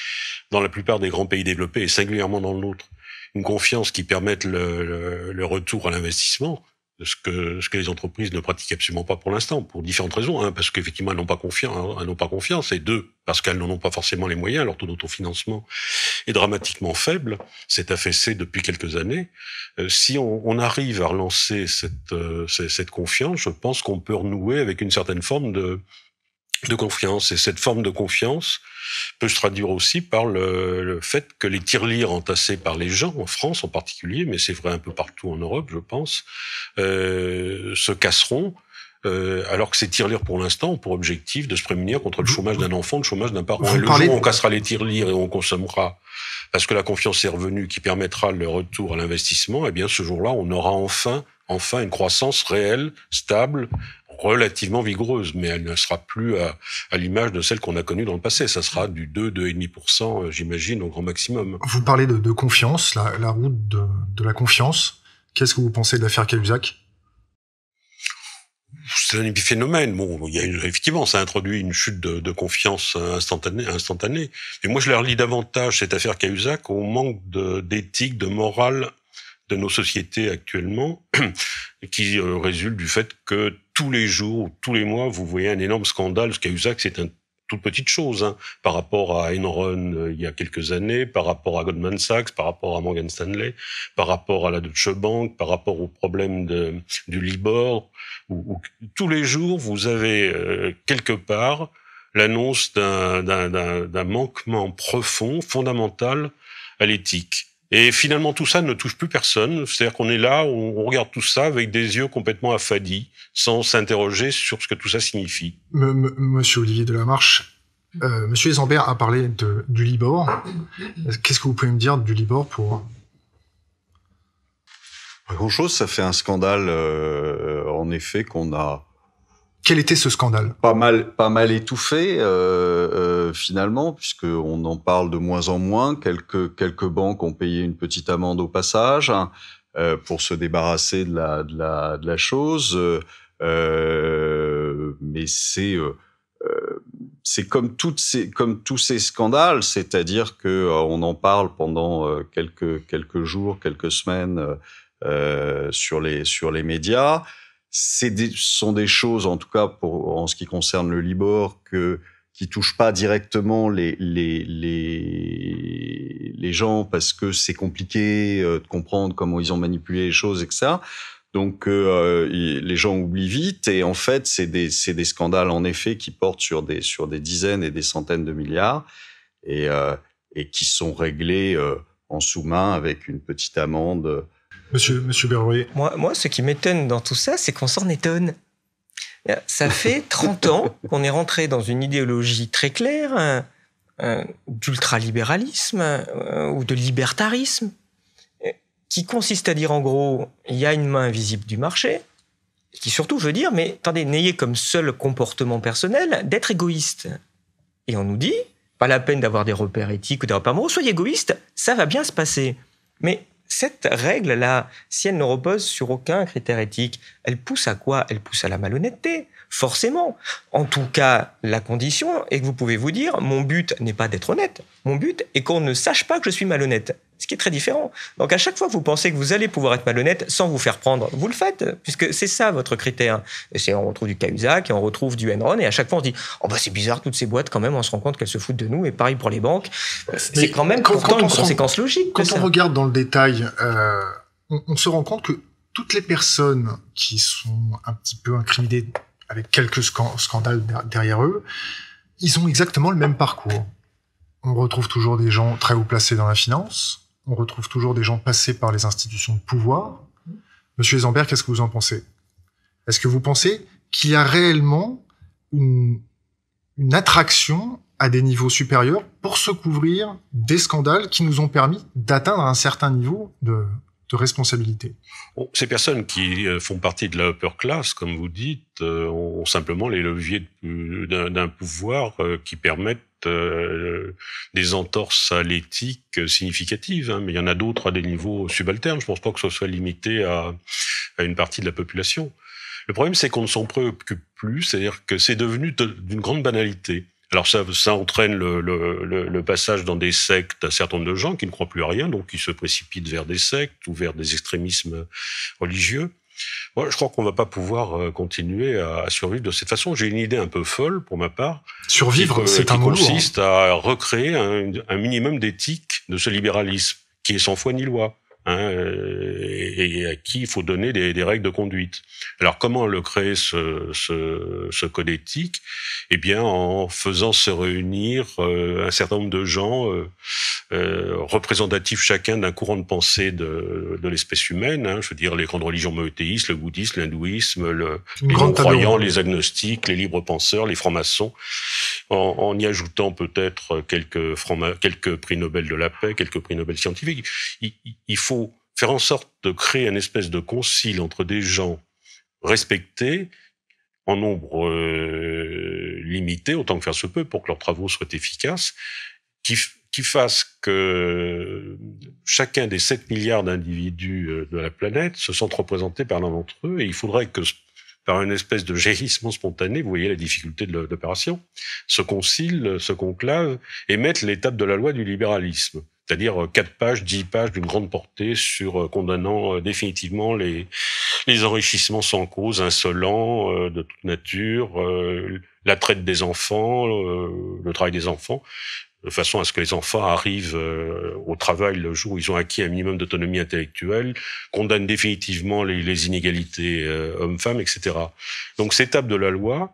dans la plupart des grands pays développés, et singulièrement dans le nôtre, une confiance qui permette le retour à l'investissement, ce que, ce que les entreprises ne pratiquent absolument pas pour l'instant, pour différentes raisons. Un, hein, parce qu'effectivement, elles n'ont pas, confiance, hein, elles n'ont pas confiance. Et deux, parce qu'elles n'en ont pas forcément les moyens. Leur taux d'autofinancement est dramatiquement faible. C'est affaissé depuis quelques années. Euh, si on, on, arrive à relancer euh, cette, cette confiance, je pense qu'on peut renouer avec une certaine forme de, de confiance. Et cette forme de confiance peut se traduire aussi par le, fait que les tirelires entassés par les gens, en France en particulier, mais c'est vrai un peu partout en Europe, je pense, euh, se casseront. Euh, alors que ces tirelires, pour l'instant, ont pour objectif de se prémunir contre le chômage d'un enfant, le chômage d'un parent. Et le jour où on cassera les tirelires et on consommera parce que la confiance est revenue qui permettra le retour à l'investissement, eh bien, ce jour-là, on aura enfin enfin une croissance réelle, stable, relativement vigoureuse, mais elle ne sera plus à, l'image de celle qu'on a connue dans le passé. Ça sera du 2, 2,5%, euh, j'imagine, au grand maximum.
Vous parlez de, confiance, la, route de, la confiance. Qu'est-ce que vous pensez de l'affaire Cahuzac
c'est un épiphénomène. Bon, il y a effectivement, ça introduit une chute de, confiance instantanée, instantanée. Mais moi, je la relis davantage cette affaire Cahuzac au manque d'éthique, de morale de nos sociétés actuellement, qui euh, résulte du fait que tous les jours tous les mois, vous voyez un énorme scandale. Ce qu'a c'est une toute petite chose hein, par rapport à Enron euh, il y a quelques années, par rapport à Goldman Sachs, par rapport à Morgan Stanley, par rapport à la Deutsche Bank, par rapport au problème du Libor. Où, tous les jours, vous avez euh, quelque part l'annonce d'un manquement profond, fondamental à l'éthique. Et finalement, tout ça ne touche plus personne. C'est-à-dire qu'on est là, on regarde tout ça avec des yeux complètement affadis, sans s'interroger sur ce que tout ça signifie.
Monsieur Olivier Delamarche, euh, Monsieur Isambert a parlé du Libor. Qu'est-ce que vous pouvez me dire du Libor pour...
Pas grand-chose, ça fait un scandale, euh, en effet, qu'on a quel était ce scandale Pas mal, pas mal étouffé euh, euh, finalement, puisque on en parle de moins en moins. Quelques quelques banques ont payé une petite amende au passage hein, euh, pour se débarrasser de la de la, de la chose, euh, mais c'est euh, c'est comme toutes ces, comme tous ces scandales, c'est-à-dire que on en parle pendant quelques quelques jours, quelques semaines euh, sur les sur les médias. Ce sont des choses, en tout cas pour, en ce qui concerne le Libor, que, qui touchent pas directement les, les, les, les gens parce que c'est compliqué euh, de comprendre comment ils ont manipulé les choses, etc. Donc euh, euh, les gens oublient vite et en fait c'est des, des scandales en effet qui portent sur des, sur des dizaines et des centaines de milliards et, et qui sont réglés en sous-main avec une petite amende
Monsieur, monsieur Moi, moi, ce qui m'étonne dans tout ça, c'est qu'on s'en étonne. Ça fait 30 ans qu'on est rentré dans une idéologie très claire d'ultralibéralisme euh, ou de libertarisme euh, qui consiste à dire en gros, il y a une main invisible du marché, qui surtout veut dire, mais attendez, n'ayez comme seul comportement personnel d'être égoïste. Et on nous dit, pas la peine d'avoir des repères éthiques ou des repères moraux, soyez égoïste, ça va bien se passer. Mais cette règle-là, si elle ne repose sur aucun critère éthique, elle pousse à quoi Elle pousse à la malhonnêteté, forcément. En tout cas, la condition est que vous pouvez vous dire, mon but n'est pas d'être honnête, mon but est qu'on ne sache pas que je suis malhonnête, ce qui est très différent. Donc à chaque fois vous pensez que vous allez pouvoir être malhonnête sans vous faire prendre, vous le faites, puisque c'est ça votre critère. Et on retrouve du Cahuzac, et on retrouve du Enron, et à chaque fois on se dit, oh bah c'est bizarre, toutes ces boîtes quand même, on se rend compte qu'elles se foutent de nous, et pareil pour les banques. C'est quand même pourtant une conséquence logique. Quand on regarde
dans le détail, euh, on se rend compte que toutes les personnes qui sont un petit peu incriminées avec quelques scandales derrière eux, ils ont exactement le même parcours. On retrouve toujours des gens très haut placés dans la finance, on retrouve toujours des gens passés par les institutions de pouvoir. Monsieur Zambert, qu'est-ce que vous en pensez Est-ce que vous pensez qu'il y a réellement une, une attraction à des niveaux supérieurs pour se couvrir des scandales qui nous ont permis d'atteindre un certain niveau de, responsabilité.
Ces personnes qui euh, font partie de la upper class, comme vous dites, euh, ont simplement les leviers d'un pouvoir euh, qui permettent des entorses à l'éthique significatives, hein. mais il y en a d'autres à des niveaux subalternes. Je ne pense pas que ce soit limité à une partie de la population. Le problème, c'est qu'on ne s'en préoccupe plus, c'est-à-dire que c'est devenu d'une grande banalité. Alors ça, ça entraîne le, passage dans des sectes à un certain nombre de gens qui ne croient plus à rien, donc qui se précipitent vers des sectes ou vers des extrémismes religieux. Moi, je crois qu'on ne va pas pouvoir euh, continuer à, survivre de cette façon. J'ai une idée un peu folle pour ma part. Survivre, c'est un mot consiste hein. à recréer un, un minimum d'éthique de ce libéralisme qui est sans foi ni loi. Hein, euh, et, à qui il faut donner des, règles de conduite. Alors comment le créer ce, ce, ce code éthique Eh bien en faisant se réunir euh, un certain nombre de gens euh, euh, représentatifs chacun d'un courant de pensée de, de l'espèce humaine, hein, je veux dire les grandes religions monothéistes, le bouddhisme, l'hindouisme, le, les non-croyants, les agnostiques, les libres penseurs, les francs-maçons, en, y ajoutant peut-être quelques, prix Nobel de la paix, quelques prix Nobel scientifiques. Il, faut faire en sorte de créer une espèce de concile entre des gens respectés, en nombre euh, limité, autant que faire se peut, pour que leurs travaux soient efficaces, qui, fassent que chacun des 7 milliards d'individus euh, de la planète se sente représenté par l'un d'entre eux, et il faudrait que par une espèce de jaillissement spontané, vous voyez la difficulté de l'opération, se concilent, se conclave et mettent l'étape de la loi du libéralisme c'est-à-dire euh, quatre pages, dix pages d'une grande portée sur euh, condamnant euh, définitivement les, enrichissements sans cause, insolents de toute nature, la traite des enfants, le travail des enfants de façon à ce que les enfants arrivent euh, au travail le jour où ils ont acquis un minimum d'autonomie intellectuelle, condamne définitivement les, inégalités euh, hommes-femmes, etc. Donc ces tables de la loi,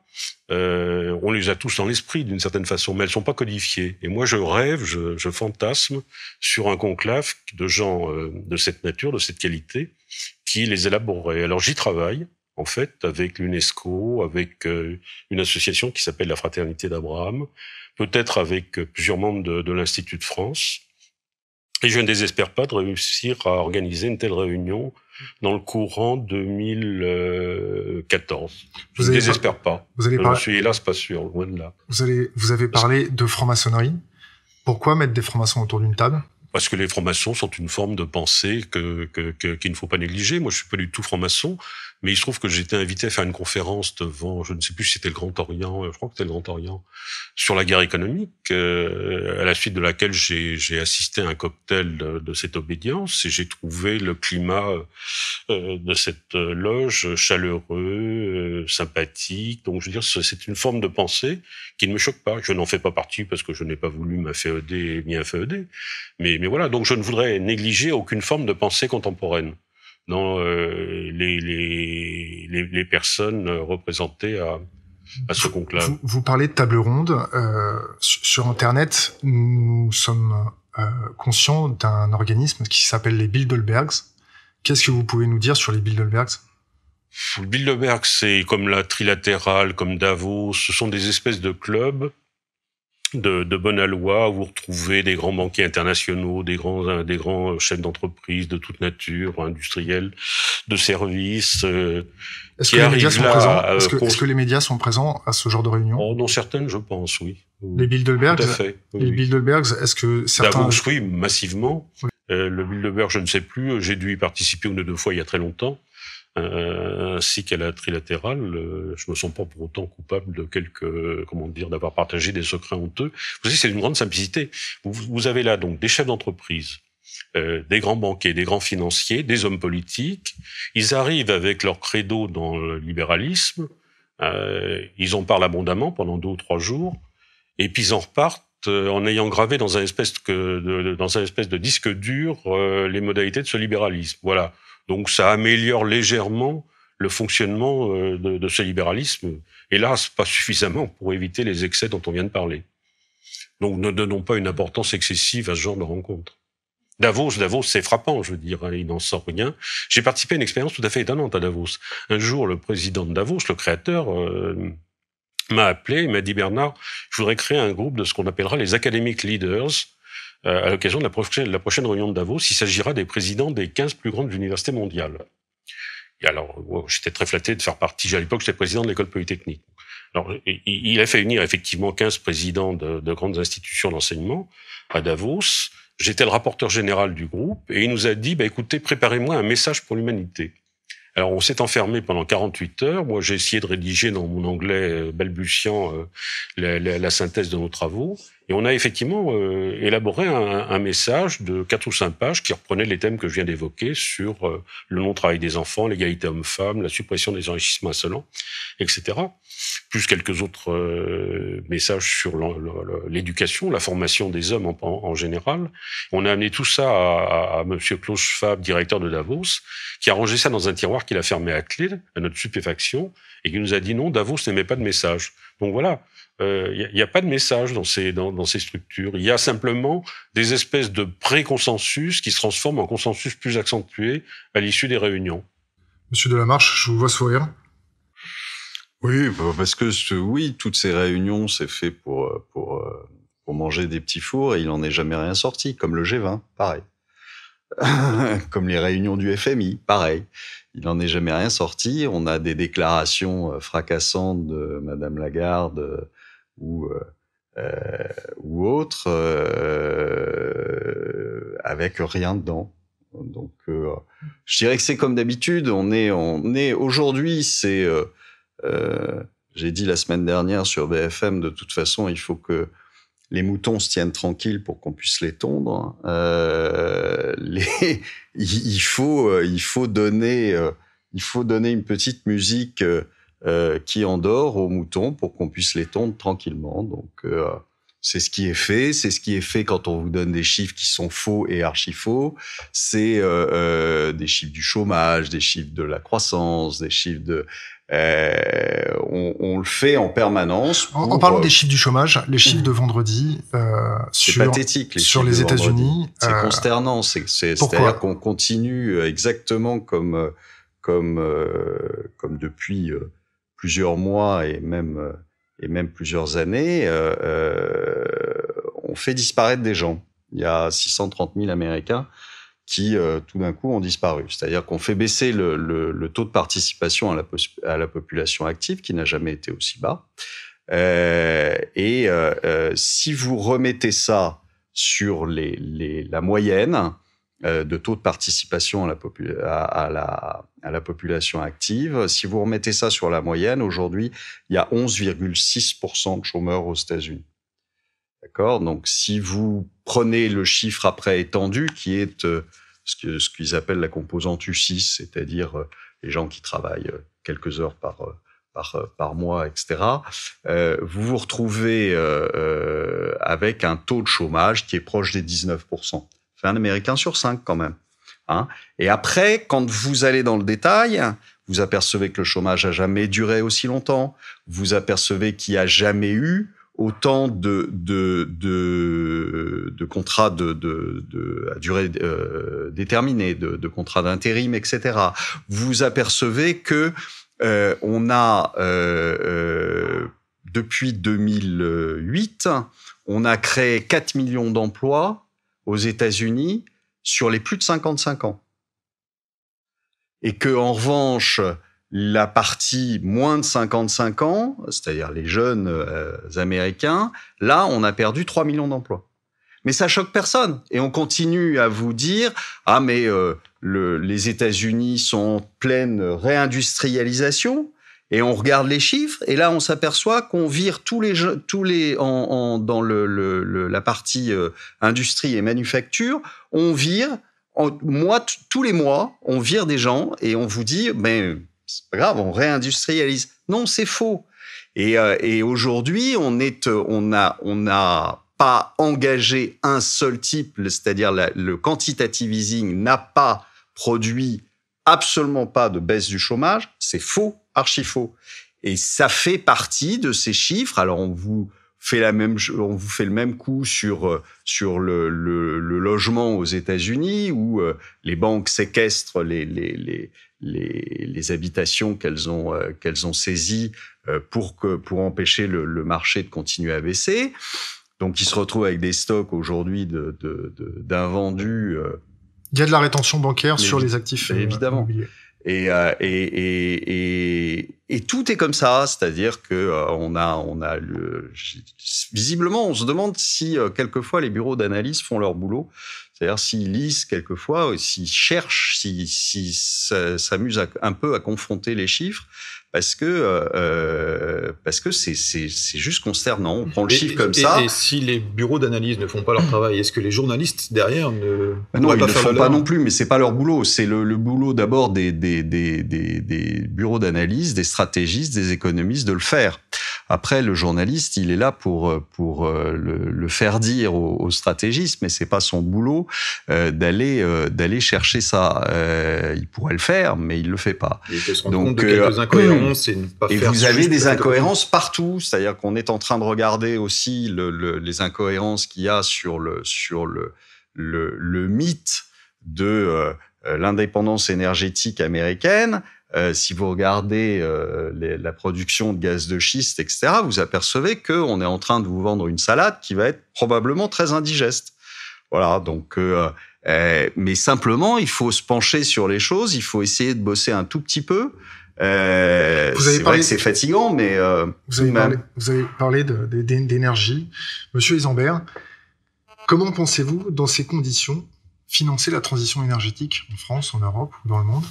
euh, on les a tous dans l'esprit d'une certaine façon, mais elles sont pas codifiées. Et moi, je rêve, je, je fantasme sur un conclave de gens euh, de cette nature, de cette qualité, qui les élaborerait. Alors j'y travaille en fait, avec l'UNESCO, avec euh, une association qui s'appelle la Fraternité d'Abraham, peut-être avec euh, plusieurs membres de, l'Institut de France. Et je ne désespère pas de réussir à organiser une telle réunion dans le courant 2014. Euh, je ne désespère pas. Vous allez je suis hélas pas sûr, loin de là.
vous avez parlé de franc-maçonnerie. Pourquoi mettre des francs-maçons autour d'une table
parce que les francs-maçons sont une forme de pensée que, qu'il que, ne faut pas négliger. Moi, je suis pas du tout franc-maçon, mais il se trouve que j'ai été invité à faire une conférence devant, je ne sais plus si c'était le Grand Orient, euh, je crois que c'était le Grand Orient, sur la guerre économique, euh, à la suite de laquelle j'ai, assisté à un cocktail de, cette obédience et j'ai trouvé le climat euh, de cette loge chaleureux, sympathique. Donc, je veux dire, c'est une forme de pensée qui ne me choque pas. Je n'en fais pas partie parce que je n'ai pas voulu et bien afféoder, e mais mais voilà, donc je ne voudrais négliger aucune forme de pensée contemporaine dans euh, les, les, personnes représentées à, ce conclave.
Vous, parlez de table ronde. Euh, sur Internet, nous sommes euh, conscients d'un organisme qui s'appelle les Bilderbergs. Qu'est-ce que vous pouvez nous dire sur les Bilderbergs
Les Bilderberg, c'est comme la Trilatérale, comme Davos, ce sont des espèces de clubs de, de bonne loi vous retrouvez des grands banquiers internationaux, des grands, euh, des grands euh, chefs d'entreprise de toute nature, industriels, de services. Est-ce que,
les médias sont présents à ce genre de réunion oh, certaines, je pense, oui. Les Bilderbergs Tout à fait, oui. Les Bilderbergs, est-ce que certains...
oui, massivement. Euh, le Bilderberg, je ne sais plus, j'ai dû y participer une ou deux fois il y a très longtemps ainsi euh, qu'à la trilatérale. Euh, je me sens pas pour autant coupable de quelques euh, comment dire, d'avoir partagé des secrets honteux. Vous savez, c'est une grande simplicité. Vous, avez là donc des chefs d'entreprise, des grands banquiers, des grands financiers, des hommes politiques. Ils arrivent avec leur credo dans le libéralisme. Euh, ils en parlent abondamment pendant deux ou trois jours. Et puis ils en repartent en ayant gravé dans un espèce, de, dans un espèce de disque dur les modalités de ce libéralisme. Voilà. Donc ça améliore légèrement le fonctionnement euh, de, ce libéralisme. Hélas, pas suffisamment pour éviter les excès dont on vient de parler. Donc ne donnons pas une importance excessive à ce genre de rencontre. Davos, Davos, c'est frappant, je veux dire, hein, il n'en sort rien. J'ai participé à une expérience tout à fait étonnante à Davos. Un jour, le président de Davos, le créateur, euh, m'a appelé, il m'a dit Bernard, je voudrais créer un groupe de ce qu'on appellera les academic leaders, euh, à l'occasion de la prochaine, réunion de Davos, il s'agira des présidents des 15 plus grandes universités mondiales. Et alors, j'étais très flatté de faire partie. À l'époque, j'étais président de l'école polytechnique. Alors, il a fait unir effectivement 15 présidents de, de grandes institutions d'enseignement à Davos. J'étais le rapporteur général du groupe et il nous a dit, bah, écoutez, préparez-moi un message pour l'humanité. Alors on s'est enfermé pendant 48 heures. Moi j'ai essayé de rédiger dans mon anglais euh, balbutiant euh, la, synthèse de nos travaux. Et on a effectivement euh, élaboré un, un, message de quatre ou cinq pages qui reprenait les thèmes que je viens d'évoquer sur le non-travail des enfants, l'égalité homme-femme, la suppression des enrichissements insolents, etc plus quelques autres euh, messages sur l'éducation, la formation des hommes en, général. On a amené tout ça à, à, Monsieur Klaus Schwab, directeur de Davos, qui a rangé ça dans un tiroir qu'il a fermé à clé, à notre stupéfaction, et qui nous a dit non, Davos n'aimait pas de message. Donc voilà, il euh, n'y a, pas de message dans ces, structures. Il y a simplement des espèces de pré-consensus qui se transforment en consensus plus accentué à l'issue
des réunions.
Monsieur Delamarche, je vous vois sourire.
Oui, bah, parce que oui, toutes ces réunions, c'est fait pour, euh, pour, euh, pour manger des petits fours et il n'en est jamais rien sorti, comme le G20, pareil. comme les réunions du FMI, pareil. Il n'en est jamais rien sorti. On a des déclarations euh, fracassantes de Madame Lagarde ou, euh, ou autres avec rien dedans. Donc, je dirais que c'est comme d'habitude. On est, on est aujourd'hui, c'est euh, j'ai dit la semaine dernière sur BFM, de toute façon, il faut que les moutons se tiennent tranquilles pour qu'on puisse les tondre. Euh, les, il, faut, euh, il, faut donner, il faut donner une petite musique qui endort aux moutons pour qu'on puisse les tondre tranquillement. Donc, c'est ce qui est fait. C'est ce qui est fait quand on vous donne des chiffres qui sont faux et archi-faux. C'est des chiffres du chômage, des chiffres de la croissance, des chiffres de euh, on, on, le fait en permanence. en, parlant euh, des chiffres
du chômage, les chiffres de mhm. vendredi euh, sur, les, sur les États-Unis, c'est
consternant. C'est-à-dire qu'on continue exactement comme comme comme depuis plusieurs mois et même et même plusieurs années, on fait disparaître des gens. Il y a 630 000 Américains qui euh, tout d'un coup ont disparu. C'est-à-dire qu'on fait baisser le, le, le, taux de participation à la, à la population active, qui n'a jamais été aussi bas. Euh, et euh, euh si vous remettez ça sur les, les, la moyenne euh, de taux de participation à la, à, la, à la, population active, si vous remettez ça sur la moyenne, aujourd'hui, il y a 11,6% de chômeurs aux États-Unis. D'accord Donc, si vous prenez le chiffre après étendu, qui est euh, ce qu'ils ce appellent la composante U6, c'est-à-dire euh, les gens qui travaillent euh, quelques heures par, par, par mois, etc., vous vous retrouvez avec un taux de chômage qui est proche des 19%. C'est un Américain sur 5 quand même. Hein Et après, quand vous allez dans le détail, vous apercevez que le chômage a jamais duré aussi longtemps, vous apercevez qu'il n'y a jamais eu autant de, de, contrats de, à durée euh, déterminée, de, contrats d'intérim, etc. Vous apercevez que euh, on a euh, depuis 2008, on a créé 4 millions d'emplois aux États-Unis sur les plus de 55 ans. Et que en revanche, la partie moins de 55 ans, c'est-à-dire les jeunes euh, américains, là, on a perdu 3 millions d'emplois. Mais ça choque personne. Et on continue à vous dire, ah mais euh, les États-Unis sont en pleine réindustrialisation. Et on regarde les chiffres, et là on s'aperçoit qu'on vire tous les tous les dans le, la partie euh, industrie et manufacture, on vire en, moi tous les mois, on vire des gens et on vous dit, mais c'est pas grave, on réindustrialise. Non, c'est faux. Et, euh, aujourd'hui, on euh, n'a pas engagé un seul type, c'est-à-dire le quantitative easing n'a pas produit absolument pas de baisse du chômage. C'est faux, archi faux. Et ça fait partie de ces chiffres. Alors on vous fait le même coup sur euh, le, logement aux États-Unis où les banques séquestrent les, les, habitations qu'elles ont, euh, qu'elles ont saisies euh, pour, que, pour empêcher le, marché de continuer à baisser. Donc, ils se retrouvent avec des stocks aujourd'hui d'invendus. Euh,
Il y a de la rétention bancaire sur les actifs. Évidemment.
Et, et, et, tout est comme ça, c'est-à-dire que on a, on a le, visiblement, on se demande si quelquefois les bureaux d'analyse font leur boulot c'est-à-dire s'ils lisent quelquefois, s'ils cherchent, s'ils s'amusent un peu à confronter les chiffres, parce que euh, parce que c'est juste concernant. On prend le chiffre comme ça. Et si les bureaux d'analyse ne font pas leur travail, est-ce que les journalistes derrière ne ben non, ils pas le font pas non plus, mais c'est pas leur boulot. C'est le, le, boulot d'abord des, des, des, des bureaux d'analyse, des stratégistes, des économistes de le faire. Après, le journaliste, il est là pour pour euh, le, faire dire aux, aux stratégistes, mais c'est pas son boulot euh, d'aller euh, d'aller chercher ça. il pourrait le faire, mais il le fait pas. Il Donc, quelques incohérences Hmm. et vous avez des incohérences partout. C'est-à-dire qu'on est en train de regarder aussi les incohérences qu'il y a sur le, sur le, le, mythe de euh, l'indépendance énergétique américaine. Euh, si vous regardez euh, la production de gaz de schiste, etc., vous apercevez qu'on est en train de vous vendre une salade qui va être probablement très indigeste. Voilà, donc, mais simplement, il faut se pencher sur les choses, il faut essayer de bosser un tout petit peu, euh, c'est vrai que c'est fatigant, mais euh, vous, avez parlé,
avez parlé d'énergie, Monsieur Isambert. Comment pensez-vous, dans ces conditions, financer la transition énergétique en France, en Europe ou dans le monde,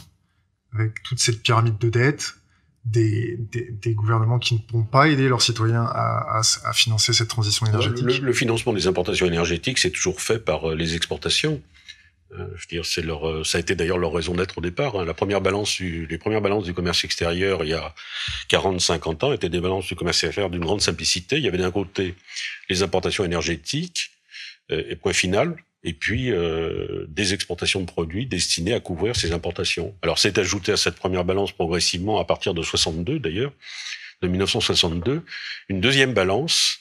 avec toute cette pyramide de dettes, des, gouvernements qui ne pourront pas aider leurs citoyens à, financer cette transition énergétique
le, financement des importations énergétiques, c'est toujours fait par euh, les exportations. Euh, c'est leur, euh, ça a été d'ailleurs leur raison d'être au départ. Hein. La première balance, les premières balances du commerce extérieur il y a 40, 50 ans étaient des balances du commerce extérieur d'une grande simplicité. Il y avait d'un côté les importations énergétiques, euh, et point final, et puis des exportations de produits destinées à couvrir ces importations. Alors c'est ajouté à cette première balance progressivement à partir de 62 d'ailleurs, de 1962, une deuxième balance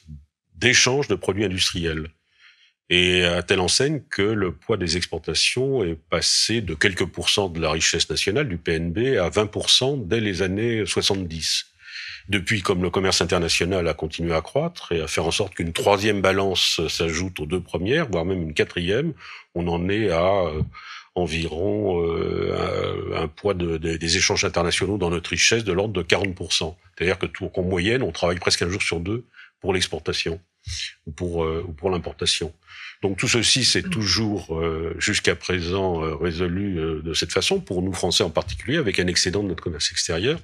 d'échange de produits industriels et à telle enseigne que le poids des exportations est passé de quelques pourcents de la richesse nationale du PNB à 20% dès les années 70. Depuis, comme le commerce international a continué à croître et à faire en sorte qu'une troisième balance s'ajoute aux deux premières, voire même une quatrième, on en est à euh, environ euh, un, poids des échanges internationaux dans notre richesse de l'ordre de 40%. C'est-à-dire que tout, en moyenne, on travaille presque un jour sur deux pour l'exportation ou pour, euh, ou pour l'importation. Donc tout ceci s'est mm. toujours euh, jusqu'à présent euh, résolu euh, de cette façon, pour nous Français en particulier, avec un excédent de notre commerce extérieur.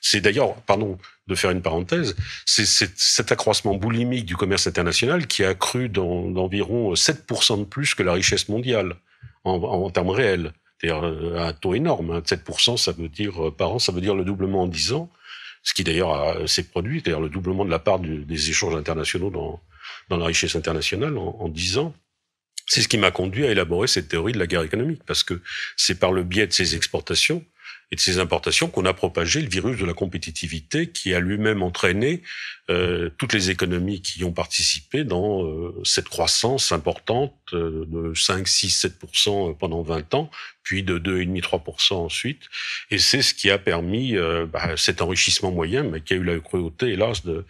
C'est d'ailleurs, pardon de faire une parenthèse, c'est cet accroissement boulimique du commerce international qui a accru d'environ 7% de plus que la richesse mondiale en, en termes réels. C'est-à-dire un taux énorme. 7%, hein. ça veut dire par an, ça veut dire le doublement en 10 ans, ce qui d'ailleurs s'est produit, c'est-à-dire le doublement de la part des échanges internationaux dans, dans la richesse internationale en, en ans. C'est ce qui m'a conduit à élaborer cette théorie de la guerre économique, parce que c'est par le biais de ces exportations et de ces importations qu'on a propagé le virus de la compétitivité qui a lui-même entraîné euh, toutes les économies qui ont participé dans euh, cette croissance importante euh, de 5, 6, 7 pendant 20 ans, puis de 2,5, 3 ensuite. Et c'est ce qui a permis bah, cet enrichissement moyen, mais qui a eu la cruauté, hélas, de,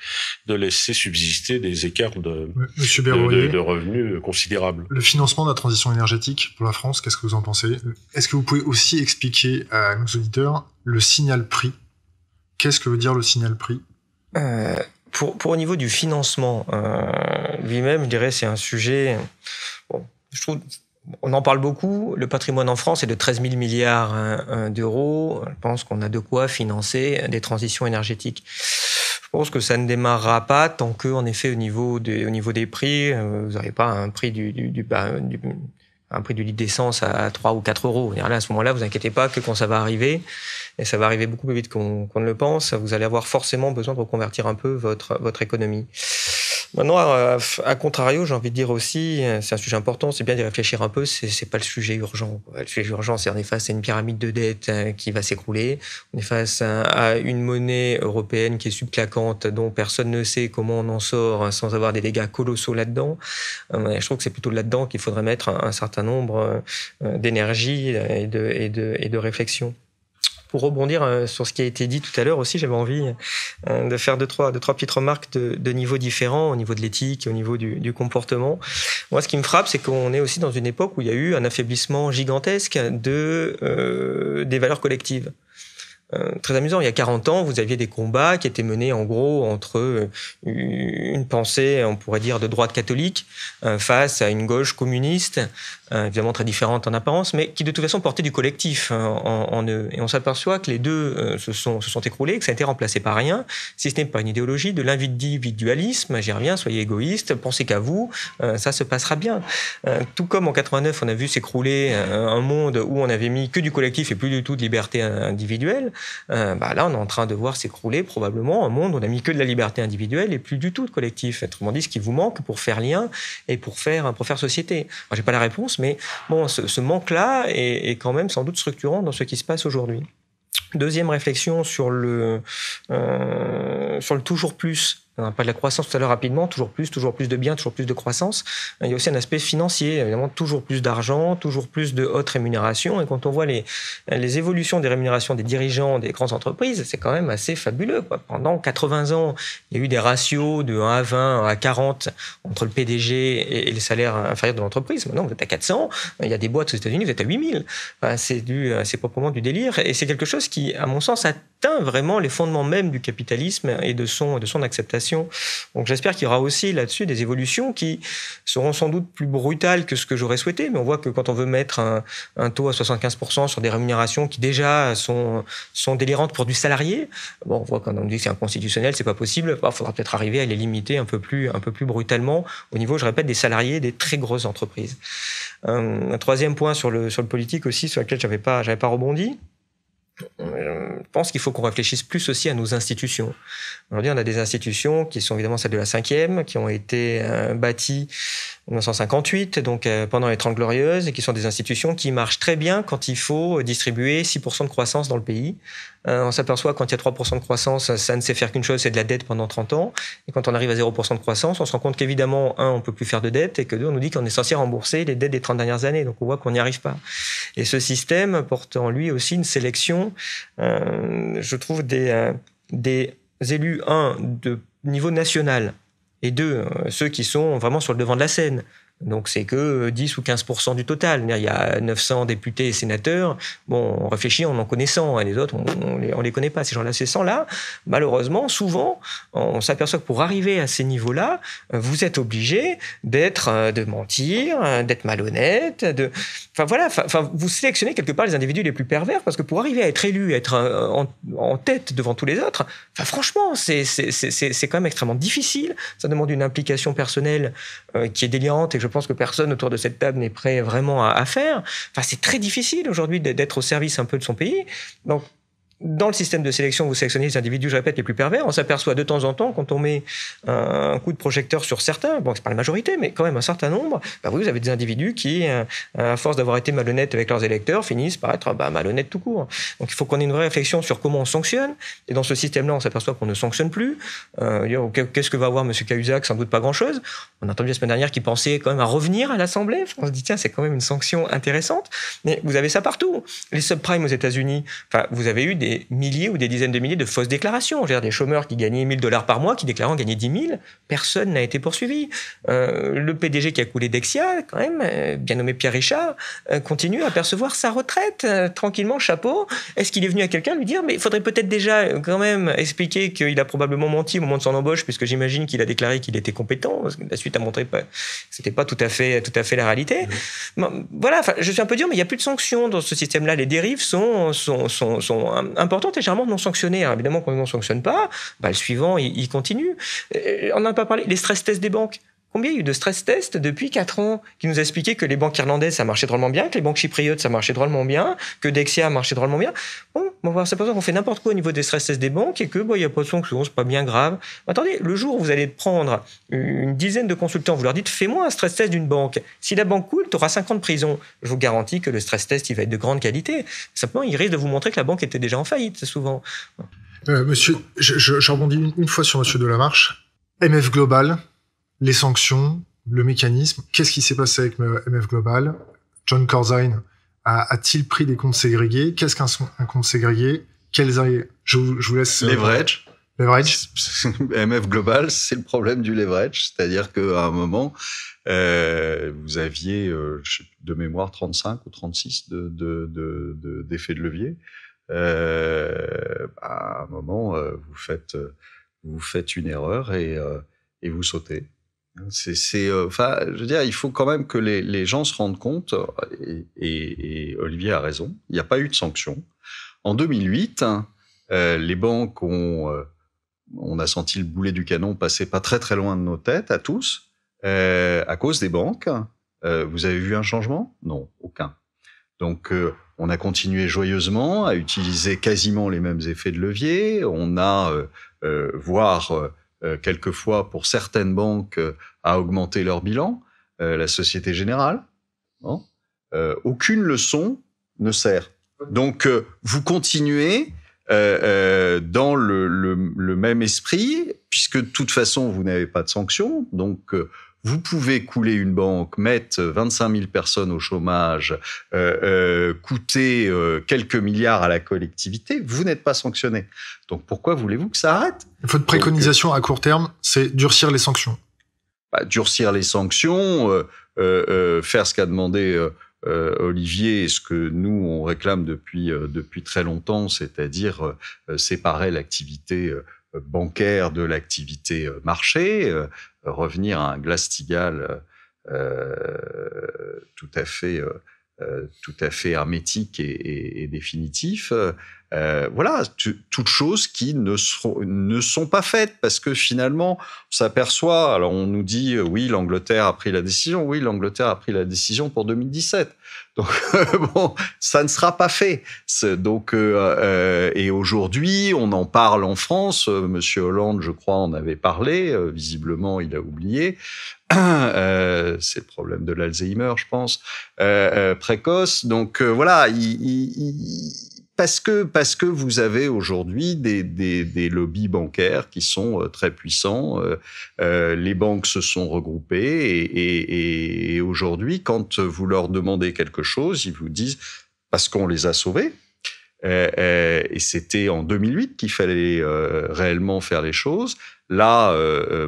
de laisser subsister des écarts de, de, revenus considérables.
Le financement de la transition énergétique pour la France, qu'est-ce que vous en pensez Est-ce que vous pouvez aussi expliquer à nos auditeurs le signal prix Qu'est-ce que veut dire le signal prix
pour, au niveau du financement euh, lui-même, je dirais c'est un sujet. je trouve on en parle beaucoup. Le patrimoine en France est de 13 000 milliards hein, euh, d'euros. Je pense qu'on a de quoi financer des transitions énergétiques. Je pense que ça ne démarrera pas tant que, en effet, au niveau des, au niveau des prix, euh, vous n'avez pas un prix du, du, du bah, un prix du litre d'essence à 3 ou 4 euros. -à, là, à ce moment-là, vous inquiétez pas que quand ça va arriver, et ça va arriver beaucoup plus vite qu'on ne le pense, vous allez avoir forcément besoin de reconvertir un peu votre, votre économie. Maintenant, bah à, contrario, j'ai envie de dire aussi, euh, c'est un sujet important, c'est bien d'y réfléchir un peu, c'est, n'est pas le sujet urgent. Le sujet urgent, c'est on est face à une pyramide de dette hein, qui va s'écrouler, on est face à, une monnaie européenne qui est subclaquante, dont personne ne sait comment on en sort hein, sans avoir des dégâts colossaux là-dedans. Euh, je trouve que c'est plutôt là-dedans qu'il faudrait mettre un, certain nombre euh, d'énergie et de réflexion pour rebondir euh, sur ce qui a été dit tout à l'heure aussi, j'avais envie euh, de faire deux trois, trois petites remarques de, niveaux différents, au niveau de l'éthique, au niveau du, comportement. Moi, ce qui me frappe, c'est qu'on est aussi dans une époque où il y a eu un affaiblissement gigantesque de, euh, des valeurs collectives. très amusant. Il y a 40 ans, vous aviez des combats qui étaient menés en gros entre une pensée, on pourrait dire, de droite catholique face à une gauche communiste euh, évidemment très différentes en apparence, mais qui de toute façon portaient du collectif euh, en, eux. Et on s'aperçoit que les deux euh, se, sont, se sont écroulés, que ça a été remplacé par rien, si ce n'est par une idéologie de l'individualisme, j'y reviens, soyez égoïste, pensez qu'à vous, ça se passera bien. tout comme en 89, on a vu s'écrouler un monde où on avait mis que du collectif et plus du tout de liberté individuelle, bah là on est en train de voir s'écrouler probablement un monde où on a mis que de la liberté individuelle et plus du tout de collectif. Autrement dit, ce qui vous manque pour faire lien et pour faire, pour faire société. Je j'ai pas la réponse, mais bon, ce, manque-là est, quand même sans doute structurant dans ce qui se passe aujourd'hui. Deuxième réflexion sur le, euh, sur le toujours plus on a pas de la croissance tout à l'heure rapidement, toujours plus, toujours plus de biens, toujours plus de croissance. Il y a aussi un aspect financier, évidemment, toujours plus d'argent, toujours plus de hautes rémunérations. Et quand on voit les, les évolutions des rémunérations des dirigeants des grandes entreprises, c'est quand même assez fabuleux. Pendant 80 ans, il y a eu des ratios de 1 à 20, 1 à 40 entre le PDG et les salaires inférieurs de l'entreprise. Maintenant, vous êtes à 400. Il y a des boîtes aux États-Unis, vous êtes à 8000. c'est du, c'est proprement du délire. Et c'est quelque chose qui, à mon sens, atteint vraiment les fondements même du capitalisme et de son, de son acceptation donc j'espère qu'il y aura aussi là-dessus des évolutions qui seront sans doute plus brutales que ce que j'aurais souhaité, mais on voit que quand on veut mettre un, taux à 75% sur des rémunérations qui déjà sont, délirantes pour du salarié, bon, on voit quand on dit que c'est inconstitutionnel, c'est pas possible, il faudra peut-être arriver à les limiter un peu, plus, un peu plus brutalement au niveau, je répète, des salariés des très grosses entreprises. Euh, un, troisième point sur le, sur le politique aussi, sur lequel j'avais n'avais pas rebondi, euh, je pense qu'il faut qu'on réfléchisse plus aussi à nos institutions. Aujourd'hui, on a des institutions qui sont évidemment celles de la cinquième, qui ont été euh, bâties 1958, donc euh, pendant les Trente Glorieuses, et qui sont des institutions qui marchent très bien quand il faut euh, distribuer 6% de croissance dans le pays. Euh, on s'aperçoit quand il y a 3% de croissance, ça ne sait faire qu'une chose, c'est de la dette pendant 30 ans. Et quand on arrive à 0% de croissance, on se rend compte qu'évidemment, un, on peut plus faire de dette, et que deux, on nous dit qu'on est censé rembourser les dettes des 30 dernières années. Donc on voit qu'on n'y arrive pas. Et ce système porte en lui aussi une sélection, euh, je trouve, des, des élus, un, de niveau national et deux, euh, ceux qui sont vraiment sur le devant de la scène. Donc c'est que 10 euh, ou 15 du total. Il y a 900 députés et sénateurs. Bon, on réfléchit, on en connaît 100. Hein, les autres, on, ne les, connaît pas. Ces gens-là, ces 100-là, malheureusement, souvent, on s'aperçoit que pour arriver à ces niveaux-là, euh, vous êtes obligé d'être, euh, de mentir, d'être malhonnête. De... Enfin voilà, enfin, vous sélectionnez quelque part les individus les plus pervers parce que pour arriver à être élu, être en, tête devant tous les autres, enfin, franchement, c'est quand même extrêmement difficile. Ça demande une implication personnelle qui est déliante et je je pense que personne autour de cette table n'est prêt vraiment à, à faire. Enfin, c'est très difficile aujourd'hui d'être au service un peu de son pays. Donc, dans le système de sélection, vous sélectionnez les individus, je répète, les plus pervers. On s'aperçoit de temps en temps, quand on met un coup de projecteur sur certains, bon, c'est pas la majorité, mais quand même un certain nombre, bah oui, vous avez des individus qui, euh, à force d'avoir été malhonnêtes avec leurs électeurs, finissent par être bah, malhonnêtes tout court. Donc il faut qu'on ait une vraie réflexion sur comment on sanctionne. Et dans ce système-là, on s'aperçoit qu'on ne sanctionne plus. Euh, Qu'est-ce que va avoir M. Cahuzac Sans doute pas grand-chose. On a entendu la semaine dernière qu'il pensait quand même à revenir à l'Assemblée. On se dit, tiens, c'est quand même une sanction intéressante. Mais vous avez ça partout. Les subprimes aux États-Unis, enfin, vous avez eu des milliers ou des dizaines de milliers de fausses déclarations. Je dire, des chômeurs qui gagnaient 1000 dollars par mois, qui déclarant, gagner 10 000, personne n'a été poursuivi. Euh, le PDG qui a coulé Dexia, quand même, euh, bien nommé Pierre Richard, euh, continue à percevoir sa retraite tranquillement, chapeau. Est-ce qu'il est venu à quelqu'un lui dire, mais il faudrait peut-être déjà quand même expliquer qu'il a probablement menti au moment de son embauche, puisque j'imagine qu'il a déclaré qu'il était compétent, parce que la suite a montré que c'était pas tout à fait, tout à fait la réalité. Mmh. voilà, je suis un peu dur, mais il n'y a plus de sanctions dans ce système-là. Les dérives sont, sont, sont, sont important, est généralement non sanctionner Évidemment, quand on ne sanctionne pas, bah, le suivant, il, continue. On euh, on n'a pas parlé. Les stress tests des banques. Combien il y a eu de stress tests depuis 4 ans qui nous expliquaient que les banques irlandaises, ça marchait drôlement bien, que les banques chypriotes, ça marchait drôlement bien, que Dexia marchait drôlement bien Bon, c'est pas ça qu'on fait n'importe quoi au niveau des stress tests des banques et que, bon, il n'y a pas de son, que c'est pas bien grave. attendez, le jour où vous allez prendre une dizaine de consultants, vous leur dites, fais-moi un stress test d'une banque. Si la banque coule, tu auras 50 prisons Je vous garantis que le stress test, il va être de grande qualité. Simplement, il risque de vous montrer que la banque était déjà en faillite, souvent. Euh, monsieur, je, rebondis une, une, fois sur monsieur Delamarche.
MF Global, les sanctions, le mécanisme. Qu'est-ce qui s'est passé avec MF Global John Corzine a-t-il pris des comptes ségrégés Qu'est-ce qu'un compte ségrégé Quels je, je vous laisse. Euh, leverage. Leverage.
MF Global, c'est le problème du leverage, c'est-à-dire qu'à un moment, euh, vous aviez euh, de mémoire 35 ou 36 de, d'effets de, levier. à un moment, vous faites une erreur et vous sautez. C'est, euh, enfin, je veux dire, il faut quand même que les, gens se rendent compte, et, Olivier a raison, il n'y a pas eu de sanction. En 2008, euh, les banques ont, euh, on a senti le boulet du canon passer pas très très loin de nos têtes, à tous, à cause des banques. vous avez vu un changement Non, aucun. Donc, on a continué joyeusement à utiliser quasiment les mêmes effets de levier. On a, voire euh, quelquefois pour certaines banques à euh, augmenter leur bilan, euh, la Société Générale. Hein, aucune leçon ne sert. Donc vous continuez dans le, même esprit, puisque de toute façon, vous n'avez pas de sanctions, donc vous pouvez couler une banque, mettre 25 000 personnes au chômage, euh, euh, coûter euh, quelques milliards à la collectivité, vous n'êtes pas sanctionné. Donc pourquoi voulez-vous que ça arrête Votre
préconisation à court terme, c'est durcir les sanctions.
Bah, durcir les sanctions, euh, euh, faire ce qu'a demandé... Olivier, ce que nous on réclame depuis depuis très longtemps, c'est-à-dire séparer l'activité bancaire de l'activité euh, marché, euh, revenir à un glastigal euh, tout à fait euh, tout à fait hermétique et, définitif. voilà, toutes choses qui ne sont, ne sont pas faites parce que finalement, on s'aperçoit, alors on nous dit, oui, l'Angleterre a pris la décision, oui, l'Angleterre a pris la décision pour 2017. Donc euh, bon, ça ne sera pas fait. Donc euh, euh, et aujourd'hui, on en parle en France. Euh, Monsieur Hollande, je crois, en avait parlé. Visiblement, il a oublié. Euh, c'est le problème de l'Alzheimer, je pense, euh, précoce. Donc voilà, il parce que parce que vous avez aujourd'hui des, des, des, lobbies bancaires qui sont euh, très puissants. Euh, euh, les banques se sont regroupées et, et, et aujourd'hui, quand vous leur demandez quelque chose, ils vous disent parce qu'on les a sauvés. Euh, et c'était en 2008 qu'il fallait réellement faire les choses. Là,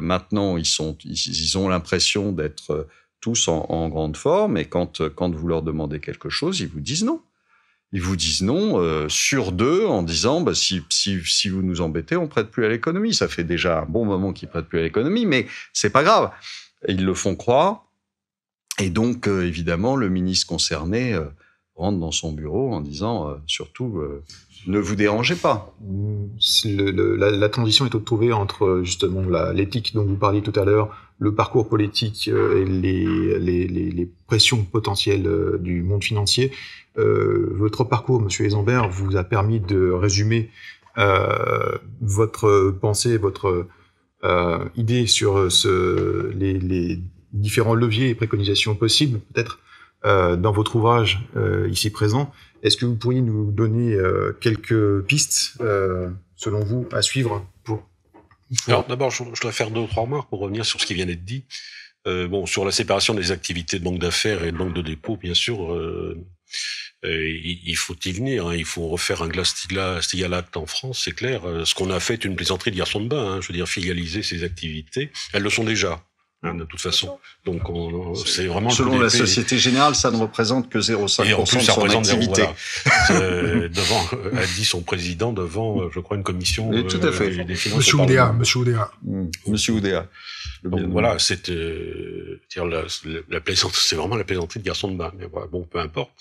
maintenant, ils, sont, ils, ont l'impression d'être tous en, en, grande forme. Et quand, quand vous leur demandez quelque chose, ils vous disent non ils vous disent non euh, sur deux en disant bah, si, si, si, vous nous embêtez, on prête plus à l'économie. Ça fait déjà un bon moment qu'ils prêtent plus à l'économie, mais c'est pas grave. ils le font croire. Et donc, euh, évidemment, le ministre concerné euh, rentre dans son bureau en disant surtout ne vous dérangez pas. Le, la, transition est trouver entre justement l'éthique dont vous parliez tout à l'heure, le parcours politique et les, les, les, les pressions potentielles du monde financier euh, votre parcours, Monsieur Isambert, vous a permis de résumer euh, votre pensée, votre euh, idée sur ce, les, différents leviers et préconisations possibles, peut-être, dans votre ouvrage ici présent. Est-ce que vous pourriez nous donner
quelques pistes, selon vous, à suivre pour...
Alors d'abord, je, dois faire deux ou trois remarques pour revenir sur ce qui vient d'être dit. bon, sur la séparation des activités de banque d'affaires et de banque de dépôt, bien sûr, euh, il, faut y venir, hein. il faut refaire un glastigalacte en France, c'est clair. Euh, ce qu'on a fait une plaisanterie de garçon de bain, hein. je veux dire, filialiser ces
activités, elles le sont déjà. Hein, de toute façon. Donc, on, c'est vraiment selon la Société Générale, ça ne représente que
0,5% de son activité. devant, euh, a dit son président devant, euh, je crois, une commission tout à euh, fait. Monsieur Oudéa, hum, Monsieur Oudéa, Monsieur Oudéa. voilà, c'est la, la c'est vraiment la plaisanterie de garçon de bain. Mais bon, peu importe.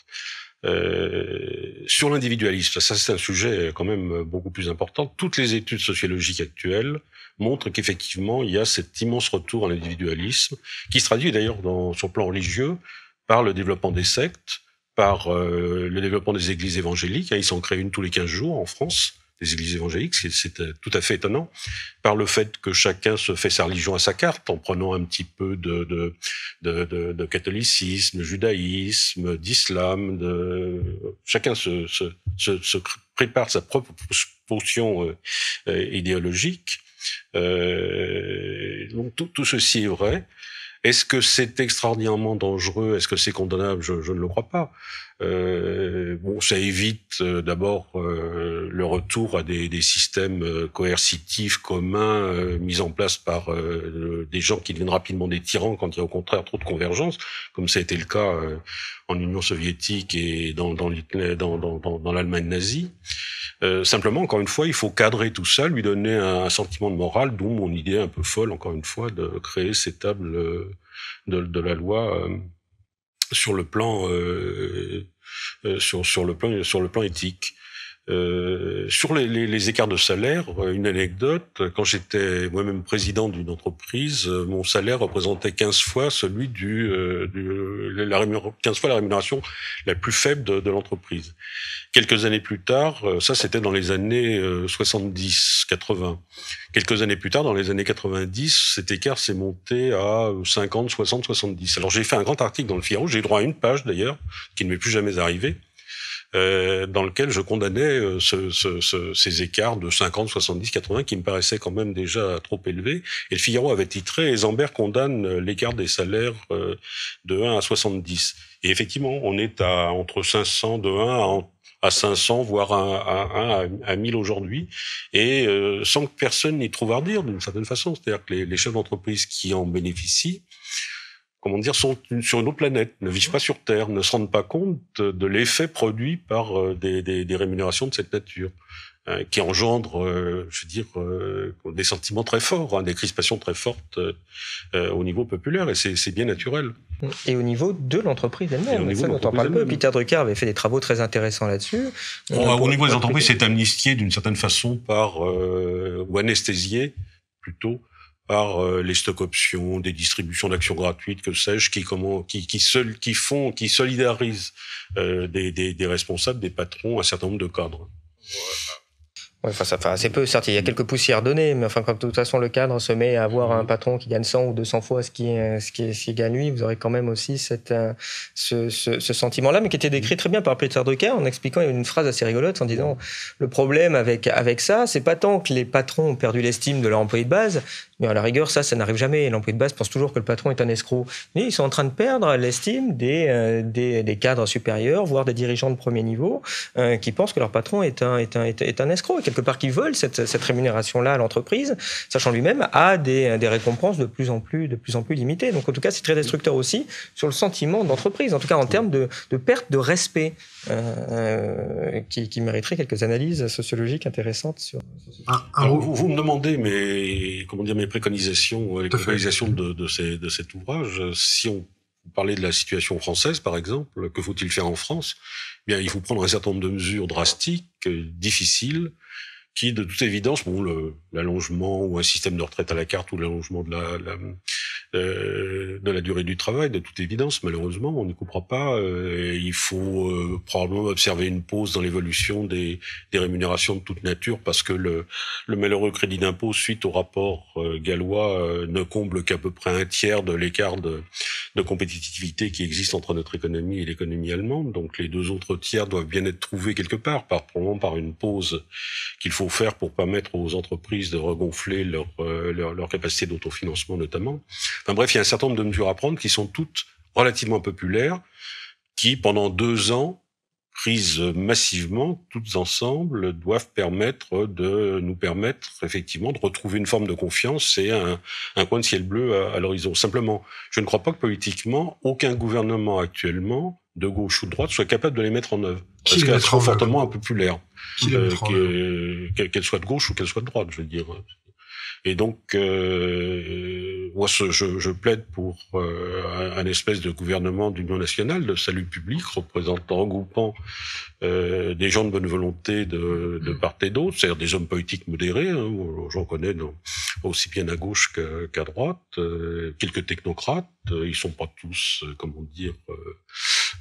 Euh, sur l'individualisme, ça c'est un sujet quand même beaucoup plus important. Toutes les études sociologiques actuelles montre qu'effectivement, il y a cet immense retour à l'individualisme, qui se traduit d'ailleurs dans son plan religieux par le développement des sectes, par euh, le développement des églises évangéliques. Hein, ils s'en créent une tous les 15 jours en France, des églises évangéliques, c'est euh, tout à fait étonnant, par le fait que chacun se fait sa religion à sa carte, en prenant un petit peu de, de, de, de, catholicisme, de judaïsme, d'islam. De... Chacun se, se, se, prépare sa propre potion euh, idéologique. Euh, donc tout, ceci est vrai. Est-ce que c'est extraordinairement dangereux Est-ce que c'est condamnable je, ne le crois pas. Euh, bon, ça évite euh, d'abord euh, le retour à des, des systèmes euh, coercitifs communs mis en place par des gens qui deviennent rapidement des tyrans quand il y a au contraire trop de convergence, comme ça a été le cas en Union soviétique et dans, dans l'Allemagne dans, dans, nazie. simplement, encore une fois, il faut cadrer tout ça, lui donner un, un sentiment de morale, d'où mon idée un peu folle, encore une fois, de créer ces tables de, de la loi sur le plan euh, euh, sur, sur, le plan sur le plan éthique euh, sur les, écarts de salaire, euh, une anecdote, quand j'étais moi-même président d'une entreprise, euh, mon salaire représentait 15 fois celui du, la 15 fois la rémunération la plus faible de, de l'entreprise. Quelques années plus tard, ça c'était dans les années 70, 80. Quelques années plus tard, dans les années 90, cet écart s'est monté à 50, 60, 70. Alors j'ai fait un grand article dans le Figaro, j'ai droit à une page d'ailleurs, qui ne m'est plus jamais arrivé euh, dans lequel je condamnais euh, ce, ce, ce, ces écarts de 50, 70, 80 qui me paraissaient quand même déjà trop élevés. Et le Figaro avait titré « Zambert condamne euh, l'écart des salaires de 1 à 70 ». Et effectivement, on est à entre 500, de 1 à 500, voire à, à, 1000 aujourd'hui, et sans que personne n'y trouve à redire d'une certaine façon. C'est-à-dire que les, les chefs d'entreprise qui en bénéficient comment dire, sont sur une autre planète, ne vivent pas sur Terre, ne se rendent pas compte de l'effet produit par euh, des, rémunérations de cette nature, hein, qui engendre, euh, je veux dire, euh, des sentiments très forts, hein, des crispations très fortes au niveau populaire, et c'est bien naturel.
Et au niveau de l'entreprise elle-même, parle peu. Peter Drucker avait fait des travaux très intéressants là-dessus. Oh, au niveau des entreprises, c'est
amnistié d'une certaine façon par, ou anesthésié plutôt, par euh, les stocks options, des distributions d'actions gratuites, que sais-je, qui comment, qui qui, seul, qui font,
qui solidarisent euh, des, responsables, des patrons, un certain nombre de cadres. C'est ça peu. Certes, il y a quelques poussières données, mais enfin, quand de toute façon le cadre se met à avoir un mm. patron qui gagne 100 ou 200 fois ce qui, ce qui, ce qui gagne lui, vous aurez quand même aussi cette, euh, ce, ce, sentiment-là, mais qui était décrit très bien par Peter Drucker en expliquant une phrase assez rigolote en disant le problème avec, avec ça, c'est pas tant que les patrons ont perdu l'estime de leur employé de base, mais à la rigueur, ça, ça n'arrive jamais. L'employé de base pense toujours que le patron est un escroc. Mais ils sont en train de perdre l'estime des, euh, des, des, cadres supérieurs, voire des dirigeants de premier niveau, euh, qui pensent que leur patron est un, est un, est un escroc. Et quelque part qui veulent cette, cette rémunération-là à l'entreprise, sachant lui-même a des, des, récompenses de plus en plus, de plus en plus limitées. Donc en tout cas, c'est très destructeur aussi sur le sentiment d'entreprise, en tout cas en termes de, de perte de respect, euh, euh, qui, mériterait quelques analyses sociologiques intéressantes sur. Ah, ah, vous, me
demandez mes comment dire mes préconisations, euh, les préconisations de, de, ces, de cet ouvrage. Si on parlait de la situation française, par exemple, que faut-il faire en France eh Bien, il faut prendre un certain nombre de mesures drastiques, difficiles, qui, de toute évidence, bon, l'allongement ou un système de retraite à la carte ou l'allongement de la, la euh, de la durée du travail, de toute évidence, malheureusement, on ne coupera pas. Euh, il faut euh, probablement observer une pause dans l'évolution des, des, rémunérations de toute nature parce que le, le malheureux crédit d'impôt, suite au rapport gallois, ne comble qu'à peu près un tiers de l'écart de, de compétitivité qui existe entre notre économie et l'économie allemande. Donc les deux autres tiers doivent bien être trouvés quelque part, par, probablement par une pause qu'il faut faire pour permettre aux entreprises de regonfler euh, leur, capacité d'autofinancement notamment. Enfin bref, il y a un certain nombre de mesures à prendre qui sont toutes relativement populaires, qui pendant deux ans, prises massivement, toutes ensemble, doivent permettre de nous permettre effectivement de retrouver une forme de confiance et un, un coin de ciel bleu à l'horizon. Simplement, je ne crois pas que politiquement, aucun gouvernement actuellement de gauche ou de droite, soit capable de les mettre en œuvre. parce qu'elles sont fortement impopulaires. Euh, qu'elles soient de gauche ou qu'elle soit de droite, je veux dire. Et donc, euh, moi, je, plaide pour euh, un, espèce de gouvernement d'union nationale, de salut public, représentant, regroupant euh, des gens de bonne volonté de, mm. part et d'autre, c'est-à-dire des hommes politiques modérés, hein, j'en connais aussi bien à gauche qu'à droite, quelques technocrates, ils sont pas tous, comment dire,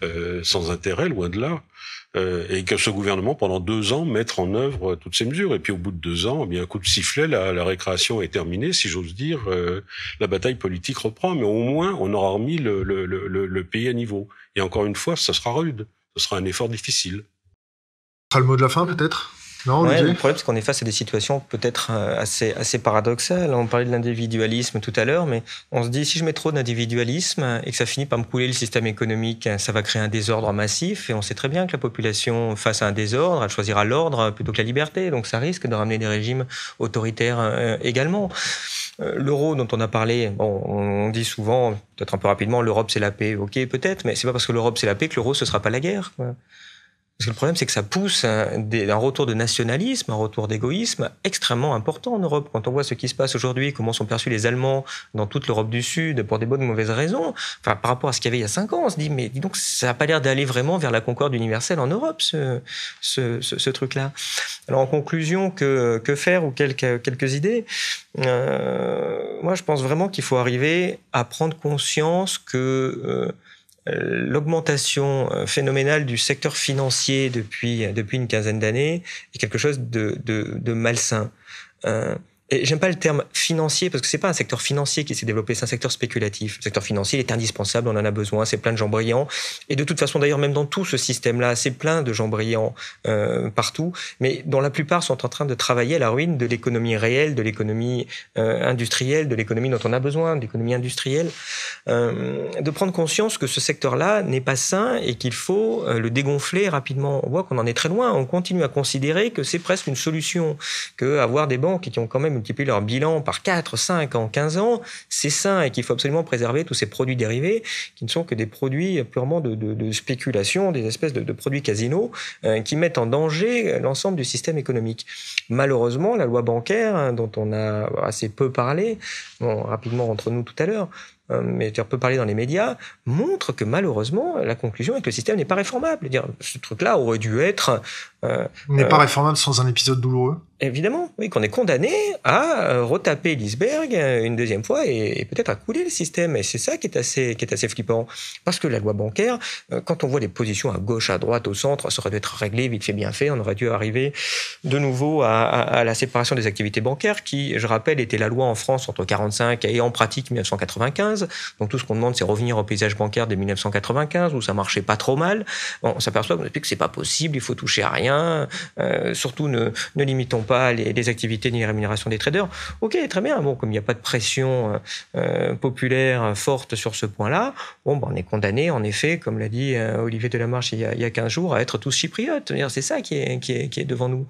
euh, sans intérêt, loin de là, euh, et que ce gouvernement, pendant deux ans, mette en œuvre toutes ces mesures. Et puis au bout de deux ans, eh bien, un coup de sifflet, la, la récréation est terminée, si j'ose dire, euh, la bataille politique reprend, mais au moins on aura remis le, pays à niveau.
Et encore une fois, ça sera rude, ce sera un effort difficile. Ce sera le mot de la fin peut-être le problème, c'est qu'on est face à des situations peut-être euh, assez, assez paradoxales. On parlait de l'individualisme tout à l'heure, mais on se dit si je mets trop d'individualisme et que ça finit par me couler le système économique, ça va créer un désordre massif. Et on sait très bien que la population, face à un désordre, elle choisira l'ordre plutôt que la liberté. Donc ça risque de ramener des régimes autoritaires euh, également. Euh, l'euro dont on a parlé, on dit souvent, peut-être un peu rapidement, l'Europe c'est la paix. Ok, peut-être, mais c'est pas parce que l'Europe c'est la paix que l'euro ce sera pas la guerre. Parce que le problème, c'est que ça pousse un, un, retour de nationalisme, un retour d'égoïsme extrêmement important en Europe. Quand on voit ce qui se passe aujourd'hui, comment sont perçus les Allemands dans toute l'Europe du Sud pour des bonnes ou mauvaises raisons, enfin, par rapport à ce qu'il y avait il y a cinq ans, on se dit, mais dis donc, ça n'a pas l'air d'aller vraiment vers la concorde universelle en Europe, ce, ce, ce, ce truc-là. Alors, en conclusion, que, que faire ou quelques, quelques idées euh, Moi, je pense vraiment qu'il faut arriver à prendre conscience que... Euh, euh, l'augmentation euh, phénoménale du secteur financier depuis, depuis une quinzaine d'années est quelque chose de, de, malsain. Euh, j'aime pas le terme financier parce que c'est pas un secteur financier qui s'est développé, c'est un secteur spéculatif. Le secteur financier est indispensable, on en a besoin, c'est plein de gens brillants. Et de toute façon, d'ailleurs, même dans tout ce système-là, c'est plein de gens brillants euh, partout, mais dont la plupart sont en train de travailler à la ruine de l'économie réelle, de l'économie euh, industrielle, de l'économie dont on a besoin, de l'économie industrielle. Euh, de prendre conscience que ce secteur-là n'est pas sain et qu'il faut le dégonfler rapidement. On voit qu'on en est très loin. On continue à considérer que c'est presque une solution que avoir des banques qui ont quand même multiplient leur bilan par 4, 5 ans, 15 ans, c'est sain et qu'il faut absolument préserver tous ces produits dérivés qui ne sont que des produits purement de, spéculation, des espèces de, produits casino euh, qui mettent en danger l'ensemble du système économique. Malheureusement, la loi bancaire, hein, dont on a assez peu parlé, rapidement entre nous tout à l'heure, euh, mais on peut parler dans les médias, montre que malheureusement, la conclusion est que le système n'est pas réformable. Dire, ce truc-là aurait dû être euh, on n'est pas euh, réformable sans un épisode douloureux. Évidemment, oui, qu'on est condamné à euh, retaper l'iceberg une deuxième fois et, peut-être à couler le système. Et c'est ça qui est assez, qui est assez flippant. Parce que la loi bancaire, quand on voit les positions à gauche, à droite, au centre, ça aurait dû être réglé vite fait, bien fait. On aurait dû arriver de nouveau à, la séparation des activités bancaires qui, je rappelle, était la loi en France entre 45 et en pratique 1995. Donc tout ce qu'on demande, c'est revenir au paysage bancaire de 1995 où ça marchait pas trop mal. On s'aperçoit qu'on explique que c'est pas possible, il faut toucher à rien euh, surtout ne, limitons pas les, activités ni les rémunérations des traders. Ok, très bien. Bon, comme il n'y a pas de pression euh, euh, populaire forte sur ce point-là, bon, ben, on est condamné, en effet, comme l'a dit Olivier Delamarche il y, a, il y a 15 jours, à être tous chypriotes. C'est ça qui est, devant nous.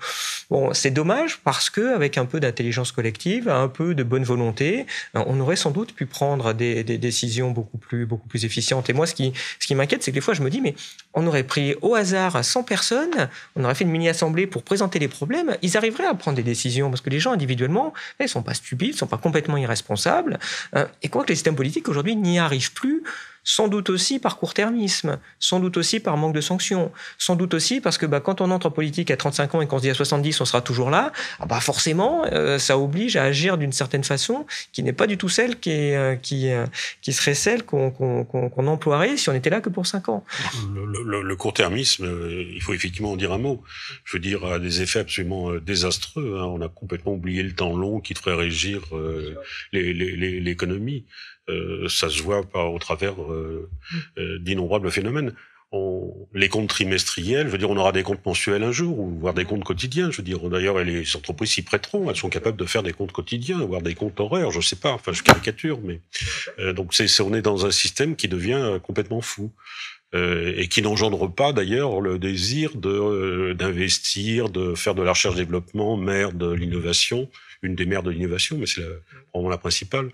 Bon, c'est dommage parce que avec un peu d'intelligence collective, un peu de bonne volonté, on aurait sans doute pu prendre des, décisions beaucoup plus, beaucoup plus efficientes. Et moi, ce qui, ce qui m'inquiète, c'est que des fois, je me dis, mais on aurait pris au hasard 100 personnes, on aurait fait une mini-assemblée pour présenter les problèmes, ils arriveraient à prendre des décisions parce que les gens individuellement, ils eh, ne sont pas stupides, ils ne sont pas complètement irresponsables. Hein, et quoi que les systèmes politiques aujourd'hui n'y arrivent plus sans doute aussi par court-termisme, sans doute aussi par manque de sanctions, sans doute aussi parce que bah, quand on entre en politique à 35 ans et qu'on se dit à 70 on sera toujours là, ah bah forcément euh, ça oblige à agir d'une certaine façon qui n'est pas du tout celle qui, est, euh, qui, euh, qui serait celle qu'on qu'on emploierait si on était là que pour 5 ans.
Le, court-termisme, il faut effectivement en dire un mot. Je veux dire, a des effets absolument désastreux. Hein. On a complètement oublié le temps long qui devrait régir l'économie. Euh, ça se voit par, au travers euh, euh, d'innombrables phénomènes. les comptes trimestriels, je veux dire, on aura des comptes mensuels un jour, ou voire des comptes quotidiens. Je veux dire, d'ailleurs, les entreprises s'y prêteront, elles sont capables de faire des comptes quotidiens, voire des comptes horaires, je sais pas, enfin, je caricature, mais donc c'est, on est dans un système qui devient complètement fou. et qui n'engendre pas d'ailleurs le désir de d'investir, de faire de la recherche-développement, mère de l'innovation une des mères de l'innovation, mais c'est probablement la principale.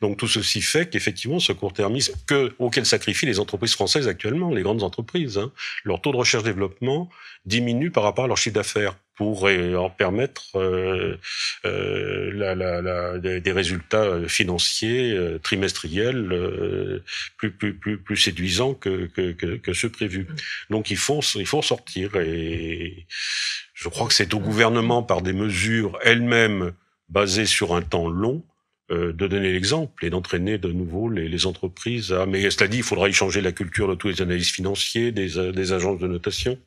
Donc tout ceci fait qu'effectivement, ce court-termisme auquel sacrifient les entreprises françaises actuellement, les grandes entreprises, hein, leur taux de recherche-développement diminue par rapport à leur chiffre d'affaires pour leur permettre euh, euh, la, la, la, des résultats financiers euh, trimestriels euh, plus, plus, plus, plus, séduisants que, que, que, que ceux prévus. Donc il faut, il faut sortir et je crois que c'est au gouvernement par des mesures elles-mêmes basé sur un temps long, euh, de donner l'exemple et d'entraîner de nouveau les, les, entreprises à. Mais cela dit, il faudra y changer la culture de tous les analystes financiers, des, euh, des agences de notation.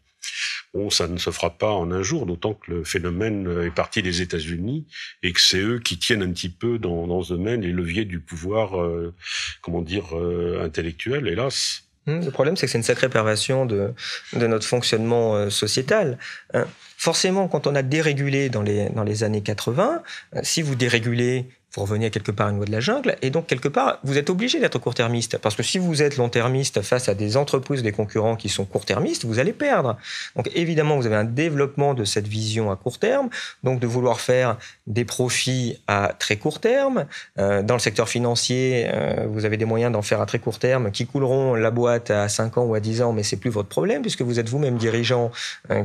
Bon, ça ne se fera pas en un jour, d'autant que le phénomène euh, est parti des États-Unis et que c'est eux qui tiennent un petit peu dans, dans ce domaine les leviers
du pouvoir, euh, comment dire, intellectuel, hélas. Hmm. Le problème, c'est que c'est une sacrée perversion de, notre fonctionnement euh, sociétal. Hein. Forcément, quand on a dérégulé dans les, années 80, euh, si vous dérégulez vous revenez à quelque part une loi de la jungle, et donc quelque part, vous êtes obligé d'être court-termiste, parce que si vous êtes long-termiste face à des entreprises, des concurrents qui sont court-termistes, vous allez perdre. Donc évidemment, vous avez un développement de cette vision à court terme, donc de vouloir faire des profits à très court terme. Euh, dans le secteur financier, euh, vous avez des moyens d'en faire à très court terme qui couleront la boîte à 5 ans ou à 10 ans, mais c'est plus votre problème, puisque vous êtes vous-même dirigeant,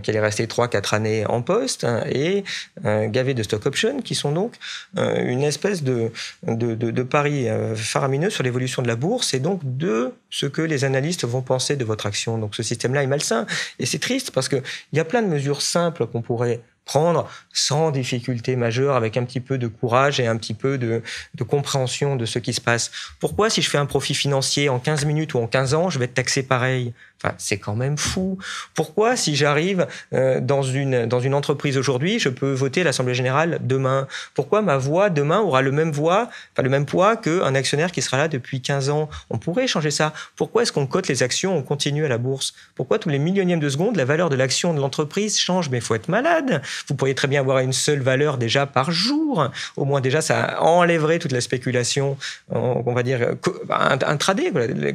qui allez rester 3-4 années en poste, hein, et euh, gavé de stock options, qui sont donc une espèce de, de, de, euh, faramineux sur l'évolution de la bourse et donc de ce que les analystes vont penser de votre action. Donc ce système-là est malsain et c'est triste parce qu'il y a plein de mesures simples qu'on pourrait prendre sans difficulté majeure, avec un petit peu de courage et un petit peu de, compréhension de ce qui se passe. Pourquoi si je fais un profit financier en 15 minutes ou en 15 ans, je vais être taxé pareil Enfin, c'est quand même fou. Pourquoi, si j'arrive euh, dans, une, dans une entreprise aujourd'hui, je peux voter l'Assemblée générale demain Pourquoi ma voix demain aura le même, voix, enfin, le même poids qu'un actionnaire qui sera là depuis 15 ans On pourrait changer ça. Pourquoi est-ce qu'on cote les actions, on continue à la bourse Pourquoi tous les millionièmes de secondes, la valeur de l'action de l'entreprise change Mais faut être malade vous pourriez très bien avoir une seule valeur déjà par jour. Au moins déjà, ça enlèverait toute la spéculation, euh, on va dire, bah, intradé,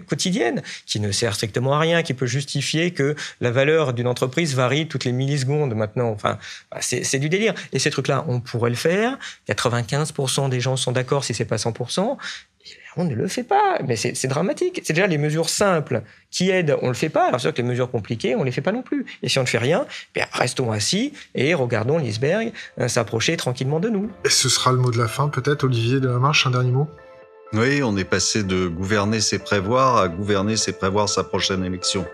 quotidienne, qui ne sert strictement à rien, qui peut justifier que la valeur d'une entreprise varie toutes les millisecondes maintenant. Enfin, bah, c'est du délire. Et ces trucs-là, on pourrait le faire. 95% des gens sont d'accord si c'est pas 100% on ne le fait pas. Mais c'est dramatique. C'est déjà les mesures simples qui aident, on ne le fait pas. Alors c'est que les mesures compliquées, on ne les fait pas non plus. Et si on ne fait rien, ben, restons assis et regardons l'iceberg euh, s'approcher tranquillement de nous. Et ce sera le mot de la fin, peut-être, Olivier de la Marche, un dernier mot
Oui, on est passé de gouverner c'est prévoir à gouverner c'est prévoir sa prochaine élection.